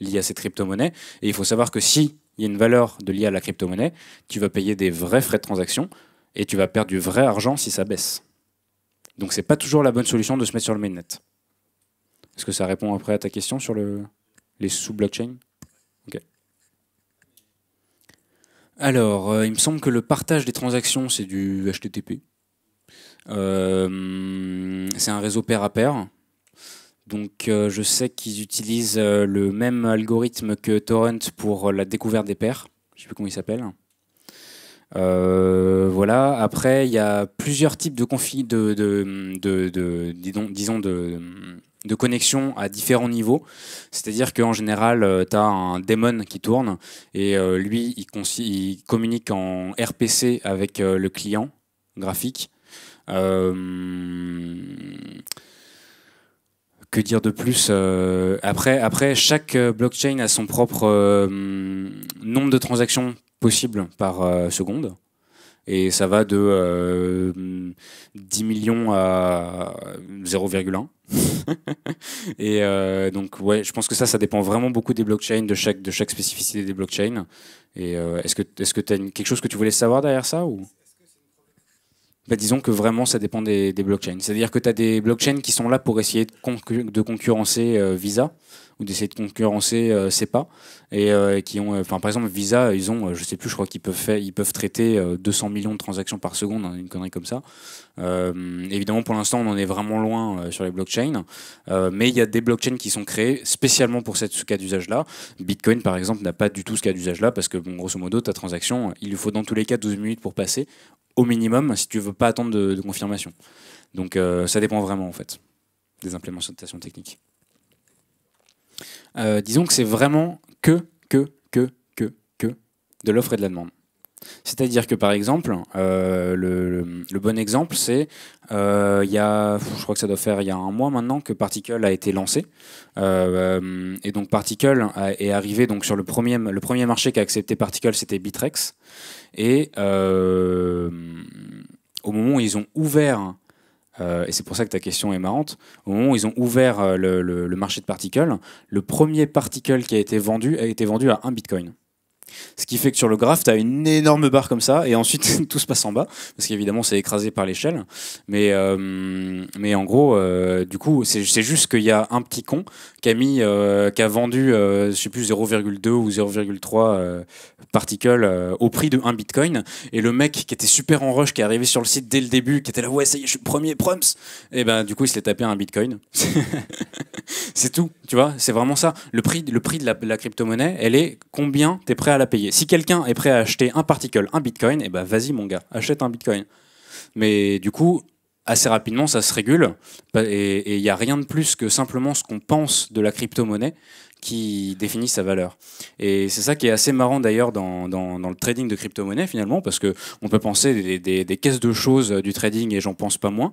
liées à cette crypto-monnaie. Et il faut savoir que si il y a une valeur de liée à la crypto-monnaie, tu vas payer des vrais frais de transaction et tu vas perdre du vrai argent si ça baisse. Donc c'est pas toujours la bonne solution de se mettre sur le mainnet. Est-ce que ça répond après à ta question sur les sous-blockchains Ok. Alors, euh, il me semble que le partage des transactions, c'est du HTTP. Euh, c'est un réseau pair à pair. Donc euh, je sais qu'ils utilisent euh, le même algorithme que Torrent pour euh, la découverte des paires. Je ne sais plus comment il s'appelle. voilà. Après, il y a plusieurs types de connexions de, de, disons de, connexion à différents niveaux. C'est-à-dire qu'en général, tu as un daemon qui tourne et lui, il, communique en RPC avec le client graphique que dire de plus euh, Après, après, chaque euh, blockchain a son propre euh, nombre de transactions possibles par seconde. Et ça va de 10 millions à 0,1. et donc, ouais, je pense que ça, ça dépend vraiment beaucoup des blockchains, de chaque, de chaque spécificité des blockchains. Et est-ce que tu ce que as quelque chose que tu voulais savoir derrière ça ou bah, disons que vraiment ça dépend des, blockchains. C'est-à-dire que tu as des blockchains qui sont là pour essayer de, concurrencer euh, Visa ou d'essayer de concurrencer c'est euh, SEPA et euh, qui ont, euh, enfin par exemple Visa, ils ont, euh, je sais plus, je crois qu'ils peuvent faire, ils peuvent traiter 200 millions de transactions par seconde, hein, une connerie comme ça. évidemment, pour l'instant, on en est vraiment loin sur les blockchains, mais il y a des blockchains qui sont créés spécialement pour cette, ce cas d'usage-là. Bitcoin, par exemple, n'a pas du tout ce cas d'usage-là parce que, bon, grosso modo, ta transaction, il lui faut dans tous les cas 12 minutes pour passer, au minimum, si tu veux pas attendre de, confirmation. Donc, ça dépend vraiment, en fait, des implémentations techniques. disons que c'est vraiment que, que, que, que, que de l'offre et de la demande. C'est-à-dire que par exemple, euh, le, bon exemple, c'est euh, il y a, je crois que ça doit faire il y a un mois maintenant que Particle a été lancé, euh, et donc Particle est arrivé donc sur le premier le premier marché qui a accepté Particle, c'était Bitrex, et au moment où ils ont ouvert euh, et c'est pour ça que ta question est marrante, au moment où ils ont ouvert euh, le, marché de particules, le premier particle qui a été vendu a été vendu à un bitcoin. Ce qui fait que sur le graphe, tu as une énorme barre comme ça, et ensuite tout se passe en bas, parce qu'évidemment c'est écrasé par l'échelle. Mais, euh, mais en gros, euh, du coup, c'est juste qu'il y a un petit con qui a, mis, euh, qui a vendu, je sais plus, 0,2 ou 0,3 particules au prix de 1 bitcoin. Et le mec qui était super en rush, qui est arrivé sur le site dès le début, qui était là, ouais, ça y est, je suis premier, proms. Et eh ben du coup, il s'est tapé un bitcoin. c'est tout, tu vois, c'est vraiment ça. Le prix, le prix de la, la crypto-monnaie, elle est combien tu es prêt à payer. Si quelqu'un est prêt à acheter un particle, un bitcoin, et eh ben vas-y mon gars, achète un bitcoin. Mais du coup, assez rapidement, ça se régule. Et il n'y a rien de plus que simplement ce qu'on pense de la crypto-monnaie qui définit sa valeur. Et c'est ça qui est assez marrant d'ailleurs dans, le trading de crypto-monnaie finalement, parce qu'on peut penser des, caisses de choses euh, du trading et j'en pense pas moins.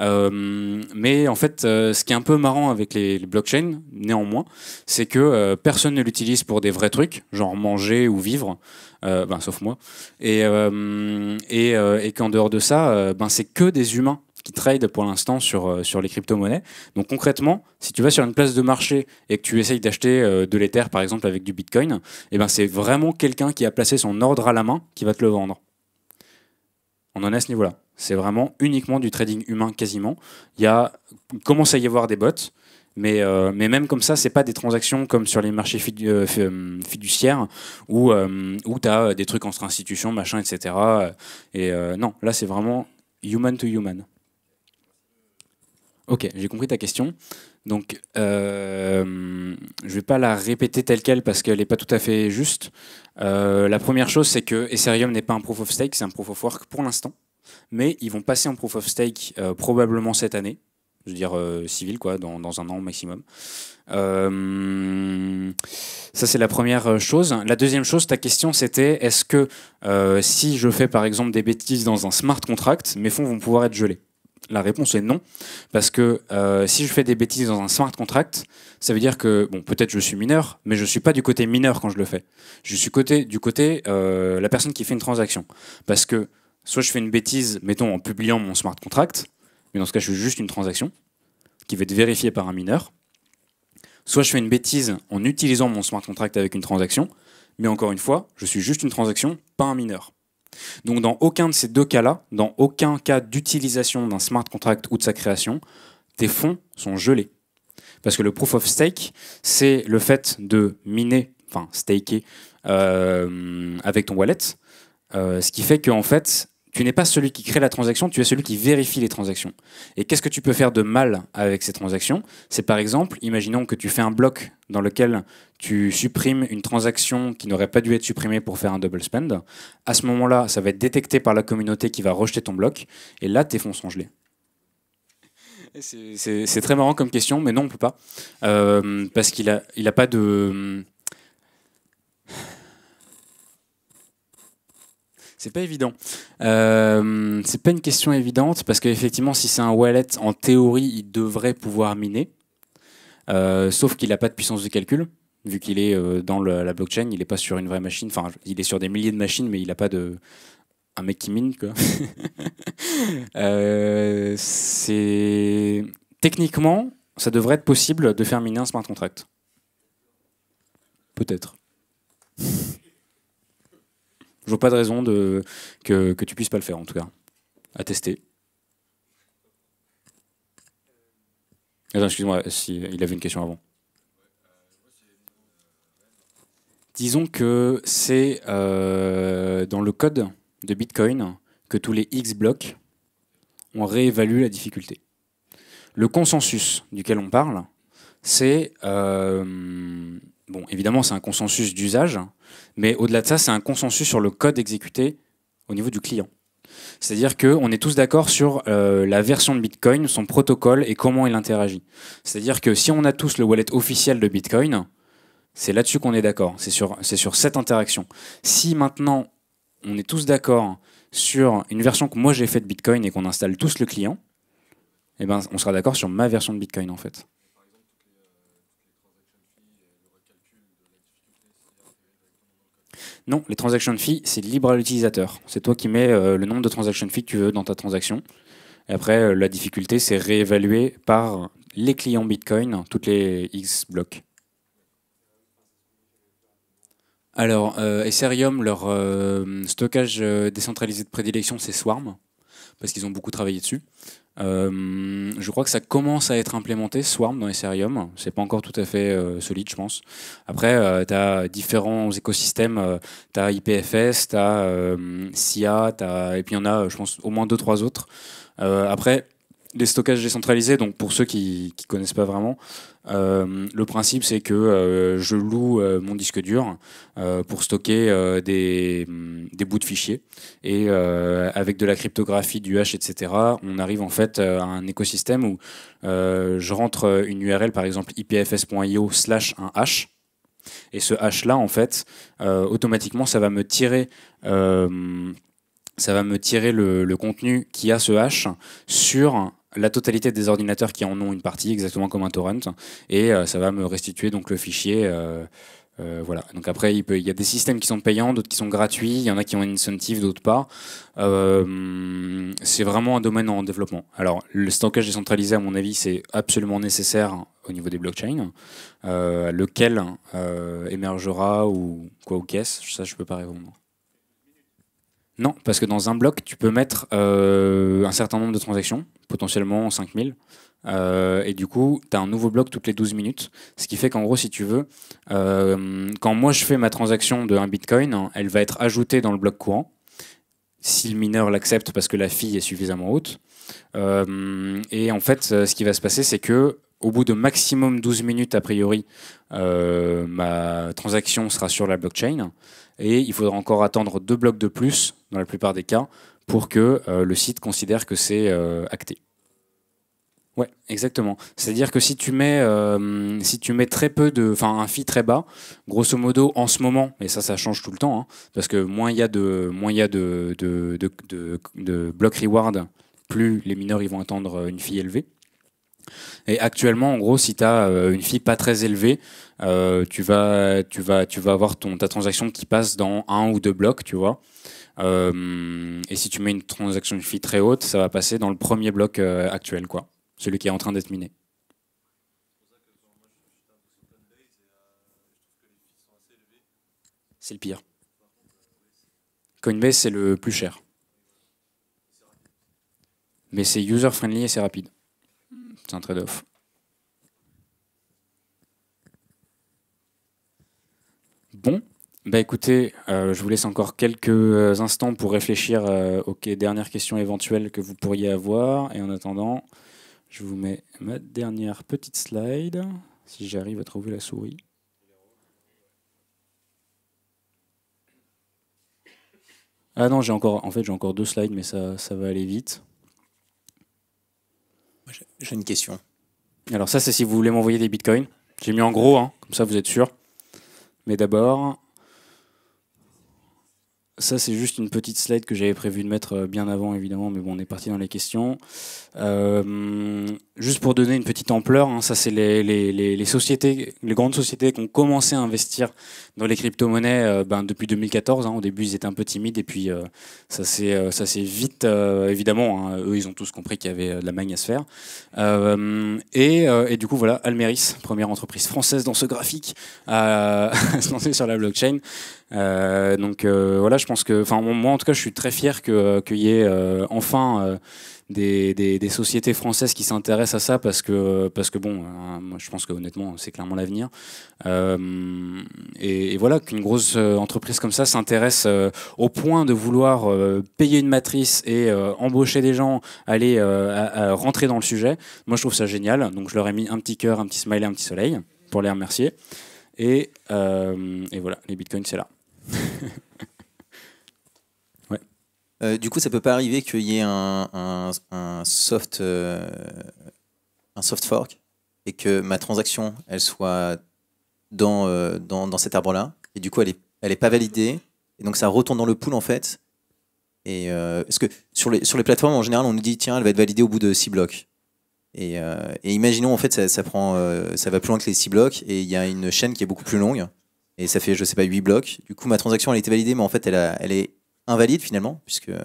Euh, mais en fait, euh, ce qui est un peu marrant avec les, blockchains, néanmoins, c'est que personne ne l'utilise pour des vrais trucs, genre manger ou vivre. ben, sauf moi. Et, et qu'en dehors de ça, ben, c'est que des humains trade pour l'instant sur, euh, sur les crypto-monnaies. Donc concrètement, si tu vas sur une place de marché et que tu essayes d'acheter euh, de l'Ether par exemple avec du Bitcoin, et eh ben, c'est vraiment quelqu'un qui a placé son ordre à la main qui va te le vendre. On en est à ce niveau-là. C'est vraiment uniquement du trading humain quasiment. Il, y commence à y avoir des bots. Mais, euh, mais, même comme ça, c'est pas des transactions comme sur les marchés fiduciaires où, tu as des trucs entre institutions, machin, etc. Et non, là, c'est vraiment human to human. Ok, j'ai compris ta question. Donc, euh, je ne vais pas la répéter telle qu'elle parce qu'elle n'est pas tout à fait juste. Euh, la première chose, c'est que Ethereum n'est pas un proof of stake, c'est un proof of work pour l'instant. Mais ils vont passer en proof of stake euh, probablement cette année, je veux dire civil, quoi, dans, dans, un an maximum. ça, c'est la première chose. La deuxième chose, ta question, c'était est-ce que si je fais par exemple des bêtises dans un smart contract, mes fonds vont pouvoir être gelés la réponse est non, parce que euh, si je fais des bêtises dans un smart contract, ça veut dire que, bon, peut-être je suis mineur, mais je ne suis pas du côté mineur quand je le fais. Je suis côté, du côté euh, la personne qui fait une transaction. Parce que soit je fais une bêtise, mettons, en publiant mon smart contract, mais dans ce cas, je suis juste une transaction qui va être vérifiée par un mineur. Soit je fais une bêtise en utilisant mon smart contract avec une transaction, mais encore une fois, je suis juste une transaction, pas un mineur. Donc dans aucun de ces deux cas-là, dans aucun cas d'utilisation d'un smart contract ou de sa création, tes fonds sont gelés. Parce que le proof of stake, c'est le fait de miner, enfin staker, euh, avec ton wallet. Euh, ce qui fait qu'en fait, tu n'es pas celui qui crée la transaction, tu es celui qui vérifie les transactions. Et qu'est-ce que tu peux faire de mal avec ces transactions C'est par exemple, imaginons que tu fais un bloc dans lequel tu supprimes une transaction qui n'aurait pas dû être supprimée pour faire un double spend. À ce moment-là, ça va être détecté par la communauté qui va rejeter ton bloc, et là, tes fonds sont gelés. C'est très marrant comme question, mais non, on ne peut pas. Euh, parce qu'il n'a a pas de... C'est pas évident. Euh, c'est pas une question évidente parce qu'effectivement, si c'est un wallet, en théorie, il devrait pouvoir miner. Euh, sauf qu'il n'a pas de puissance de calcul, vu qu'il est euh, dans la blockchain, il n'est pas sur une vraie machine. Enfin, il est sur des milliers de machines, mais il n'a pas de. Un mec qui mine, quoi. c'est. Techniquement, ça devrait être possible de faire miner un smart contract. Peut-être. Je vois pas de raison que, tu tu puisses pas le faire, en tout cas. À tester. excuse-moi, si, il avait une question avant. Disons que c'est euh, dans le code de Bitcoin que tous les X blocs, ont réévalué la difficulté. Le consensus duquel on parle, c'est... Euh, bon, évidemment, c'est un consensus d'usage, mais au-delà de ça, c'est un consensus sur le code exécuté au niveau du client. C'est-à-dire qu'on est tous d'accord sur euh, la version de Bitcoin, son protocole et comment il interagit. C'est-à-dire que si on a tous le wallet officiel de Bitcoin, c'est là-dessus qu'on est d'accord, c'est sur, sur cette interaction. Si maintenant on est tous d'accord sur une version que moi j'ai faite de Bitcoin et qu'on installe tous le client, eh ben, on sera d'accord sur ma version de Bitcoin en fait. Non, les de fees, c'est libre à l'utilisateur. C'est toi qui mets euh, le nombre de de fees que tu veux dans ta transaction. Et après, euh, la difficulté, c'est réévaluer par les clients Bitcoin, toutes les X blocs. Alors, euh, Ethereum, leur stockage décentralisé de prédilection, c'est Swarm, parce qu'ils ont beaucoup travaillé dessus. Euh, je crois que ça commence à être implémenté, Swarm dans Ethereum. C'est pas encore tout à fait euh, solide, je pense. Après, euh, tu as différents écosystèmes. Euh, tu as IPFS, tu as SIA, as... et puis il y en a, je pense, au moins deux, trois autres. après, les stockages décentralisés, donc pour ceux qui ne connaissent pas vraiment, euh, le principe c'est que euh, je loue euh, mon disque dur pour stocker des, bouts de fichiers et avec de la cryptographie du hash, etc., on arrive en fait à un écosystème où je rentre une URL par exemple ipfs.io slash un hash. Et ce hash là, en fait, automatiquement, ça va me tirer ça va me tirer le, le contenu qui a ce hash sur la totalité des ordinateurs qui en ont une partie, exactement comme un torrent, et euh, ça va me restituer donc le fichier. Euh, euh, voilà. Donc après, il, peut, il, y a des systèmes qui sont payants, d'autres qui sont gratuits, il y en a qui ont une incentive, d'autres pas. c'est vraiment un domaine en développement. Alors, le stockage décentralisé, à mon avis, c'est absolument nécessaire au niveau des blockchains. lequel émergera ou quoi ou caisse ce ça, je peux pas répondre. Non, parce que dans un bloc, tu peux mettre euh, un certain nombre de transactions, potentiellement 5000. Euh, et du coup, tu as un nouveau bloc toutes les 12 minutes. Ce qui fait qu'en gros, si tu veux, euh, quand moi je fais ma transaction de un bitcoin, elle va être ajoutée dans le bloc courant. Si le mineur l'accepte parce que la fille est suffisamment haute. et en fait, ce qui va se passer, c'est que au bout de maximum 12 minutes, a priori, ma transaction sera sur la blockchain et il faudra encore attendre deux blocs de plus, dans la plupart des cas, pour que euh, le site considère que c'est euh, acté. Ouais, exactement. C'est-à-dire que si tu mets, euh, si tu mets très peu de, enfin un fee très bas, grosso modo en ce moment, et ça ça change tout le temps, hein, parce que moins il y a de, moins il de, de, de, reward, plus les mineurs ils vont attendre une fille élevée. Et actuellement, en gros, si tu as une fille pas très élevée, euh, tu vas, tu vas, tu vas avoir ton, ta transaction qui passe dans un ou deux blocs, tu vois. Euh, et si tu mets une transaction de fee très haute, ça va passer dans le premier bloc euh, actuel, quoi, celui qui est en train d'être miné. C'est le pire. Coinbase, c'est le plus cher. Mais c'est user-friendly et c'est rapide. C'est un trade-off. Bon, bah écoutez, euh, je vous laisse encore quelques instants pour réfléchir euh, aux dernières questions éventuelles que vous pourriez avoir. Et en attendant, je vous mets ma dernière petite slide, si j'arrive à trouver la souris. Ah non, j'ai encore, en fait, j'ai encore deux slides, mais ça, va aller vite. J'ai une question. Alors ça, c'est si vous voulez m'envoyer des bitcoins. J'ai mis en gros, hein, comme ça vous êtes sûr. Mais d'abord, ça, c'est juste une petite slide que j'avais prévu de mettre euh, bien avant, évidemment, mais bon, on est parti dans les questions. Euh, juste pour donner une petite ampleur, hein, ça, c'est les, sociétés, les grandes sociétés qui ont commencé à investir dans les crypto-monnaies euh, ben, depuis 2014. Hein. au début, ils étaient un peu timides, et puis c'est ça s'est vite, évidemment, hein. eux, ils ont tous compris qu'il y avait de la magne à se faire. Et, et, du coup, voilà, Almeris, première entreprise française dans ce graphique, à se lancer sur la blockchain. Euh, donc euh, voilà, je pense que, enfin moi en tout cas, je suis très fier euh, qu'il y ait enfin des, sociétés françaises qui s'intéressent à ça parce que, parce que bon, moi je pense que honnêtement, c'est clairement l'avenir. et, voilà, qu'une grosse entreprise comme ça s'intéresse au point de vouloir payer une matrice et embaucher des gens, aller à, rentrer dans le sujet, moi je trouve ça génial. Donc je leur ai mis un petit cœur, un petit smiley, un petit soleil pour les remercier. Et, et voilà, les bitcoins, c'est là. Euh, du coup, ça peut pas arriver qu'il y ait un, soft, euh, un soft fork et que ma transaction, elle soit dans, euh, dans, cet arbre-là. Et du coup, elle n'est elle est pas validée. Et donc, ça retourne dans le pool, en fait. Et parce que sur les, sur les plateformes, en général, on nous dit, tiens, elle va être validée au bout de 6 blocs. Et, imaginons, en fait, ça, prend, ça va plus loin que les 6 blocs. Et il y a une chaîne qui est beaucoup plus longue. Et ça fait, je sais pas, 8 blocs. Du coup, ma transaction, elle a été validée, mais en fait, elle est invalide finalement, puisque euh,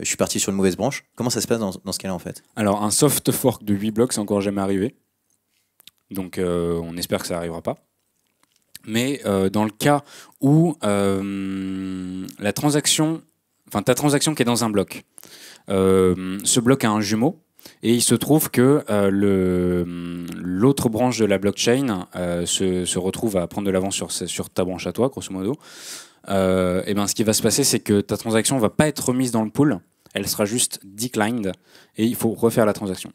je suis parti sur une mauvaise branche. Comment ça se passe dans, dans ce cas-là en fait Alors un soft fork de 8 blocs, c'est encore jamais arrivé. Donc euh, on espère que ça n'arrivera pas. Mais euh, dans le cas où la transaction, enfin ta transaction qui est dans un bloc, ce bloc a un jumeau. Et il se trouve que l'autre branche de la blockchain se, se, retrouve à prendre de l'avance sur, sur ta branche à toi, grosso modo et euh, eh ben, ce qui va se passer, c'est que ta transaction va pas être remise dans le pool, elle sera juste declined et il faut refaire la transaction.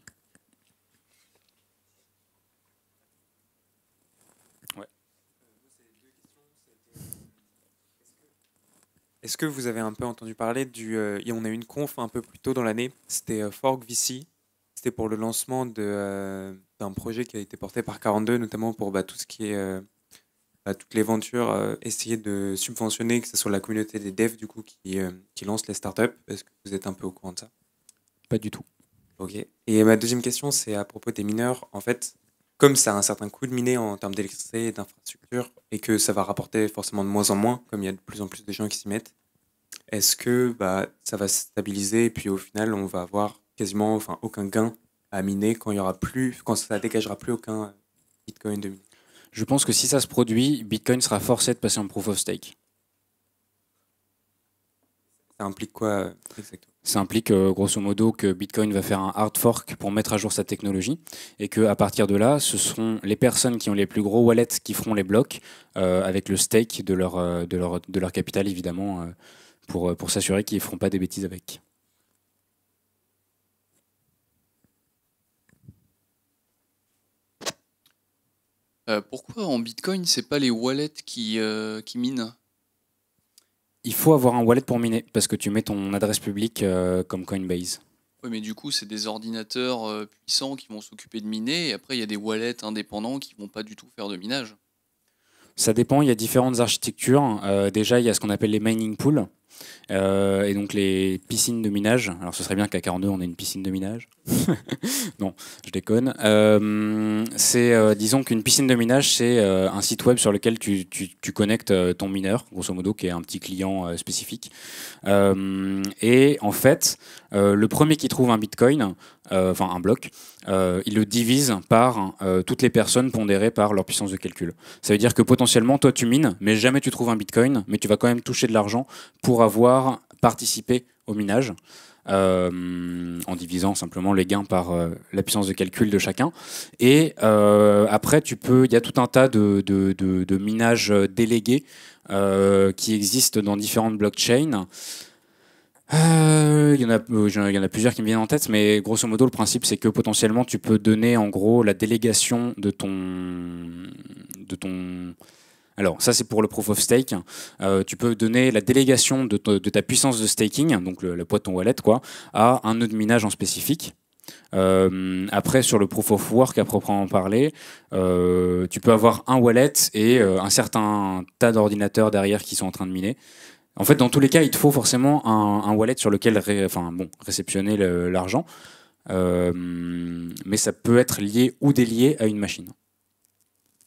Est-ce que vous avez un peu entendu parler du. Euh, on a eu une conf un peu plus tôt dans l'année, c'était ForkVC euh, Fork VC. C'était pour le lancement d'un projet qui a été porté par 42, notamment pour bah, tout ce qui est toutes les ventures, euh, essayer de subventionner, que ce soit la communauté des devs du coup qui, euh, lance les startups Est-ce que vous êtes un peu au courant de ça Pas du tout. Ok. Et ma deuxième question, c'est à propos des mineurs. En fait, comme ça a un certain coût de miner en termes d'électricité et d'infrastructure, et que ça va rapporter forcément de moins en moins, comme il y a de plus en plus de gens qui s'y mettent, est-ce que bah, ça va se stabiliser et puis au final, on va avoir quasiment enfin, aucun gain à miner quand, il y aura plus, quand ça dégagera plus aucun euh, bitcoin de miner je pense que si ça se produit, Bitcoin sera forcé de passer en proof of stake. Ça implique quoi euh, exactement Ça implique euh, grosso modo que Bitcoin va faire un hard fork pour mettre à jour sa technologie et que à partir de là, ce seront les personnes qui ont les plus gros wallets qui feront les blocs euh, avec le stake de leur, de de leur capital évidemment pour, pour s'assurer qu'ils ne feront pas des bêtises avec. Euh, pourquoi en Bitcoin, c'est pas les wallets qui, euh, qui minent Il faut avoir un wallet pour miner, parce que tu mets ton adresse publique euh, comme Coinbase. Oui, mais du coup, c'est des ordinateurs puissants qui vont s'occuper de miner, et après, il y a des wallets indépendants qui vont pas du tout faire de minage. Ça dépend, il y a différentes architectures. déjà, il y a ce qu'on appelle les mining pools. Euh, et donc les piscines de minage. Alors ce serait bien qu'à 42 on ait une piscine de minage. non, je déconne. Euh, c'est euh, disons qu'une piscine de minage c'est un site web sur lequel tu, tu, tu, connectes ton mineur, grosso modo, qui est un petit client spécifique. et en fait, le premier qui trouve un bitcoin, enfin un bloc, euh, il le divise par euh, toutes les personnes pondérées par leur puissance de calcul. Ça veut dire que potentiellement, toi, tu mines, mais jamais tu trouves un bitcoin, mais tu vas quand même toucher de l'argent pour avoir participé au minage. Euh, en divisant simplement les gains par la puissance de calcul de chacun. Et après, tu peux, il y a tout un tas de, de minages délégués qui existent dans différentes blockchains. Euh, euh, il, y en a, plusieurs qui me viennent en tête, mais grosso modo, le principe, c'est que potentiellement, tu peux donner en gros la délégation de ton. De ton alors, ça, c'est pour le proof of stake. Euh, tu peux donner la délégation de, ta puissance de staking, donc le, poids de ton wallet, quoi, à un nœud de minage en spécifique. après, sur le proof of work à proprement parler, tu peux avoir un wallet et un certain tas d'ordinateurs derrière qui sont en train de miner. En fait, dans tous les cas, il te faut forcément un, wallet sur lequel enfin, bon, réceptionner l'argent. Euh, mais ça peut être lié ou délié à une machine.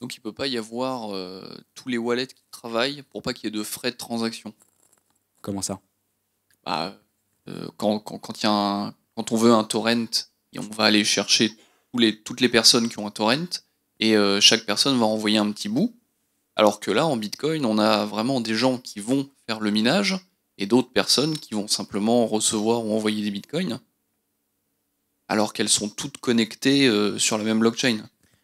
Donc il ne peut pas y avoir euh, tous les wallets qui travaillent pour pas qu'il y ait de frais de transaction. Comment ça bah, euh, quand, quand, on veut un torrent, et on va aller chercher les, toutes les personnes qui ont un torrent, et chaque personne va envoyer un petit bout, alors que là, en Bitcoin, on a vraiment des gens qui vont faire le minage et d'autres personnes qui vont simplement recevoir ou envoyer des Bitcoins, alors qu'elles sont toutes connectées euh, sur la même blockchain.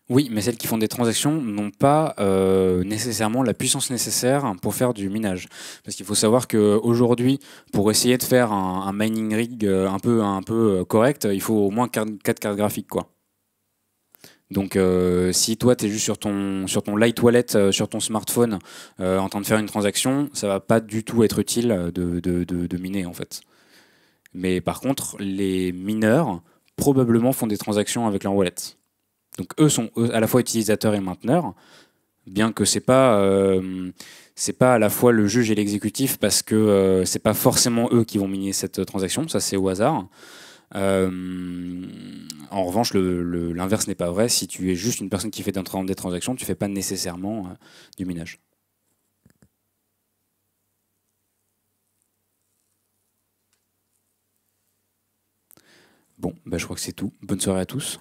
Oui, mais celles qui font des transactions n'ont pas euh, nécessairement la puissance nécessaire pour faire du minage, parce qu'il faut savoir qu'aujourd'hui, pour essayer de faire un, mining rig euh, un peu un peu correct, il faut au moins 4 cartes graphiques quoi. Donc euh, si toi tu es juste sur ton sur light wallet euh, sur ton smartphone euh, en train de faire une transaction, ça va pas du tout être utile de, de, miner en fait. Mais par contre, les mineurs probablement font des transactions avec leur wallet. Donc eux sont à la fois utilisateurs et mainteneurs, bien que c'est pas c'est pas à la fois le juge et l'exécutif parce que c'est pas forcément eux qui vont miner cette transaction, ça c'est au hasard. Euh, en revanche, l'inverse n'est pas vrai. Si tu es juste une personne qui fait des transactions, tu ne fais pas nécessairement euh, du minage. Bon, bah, je crois que c'est tout. Bonne soirée à tous.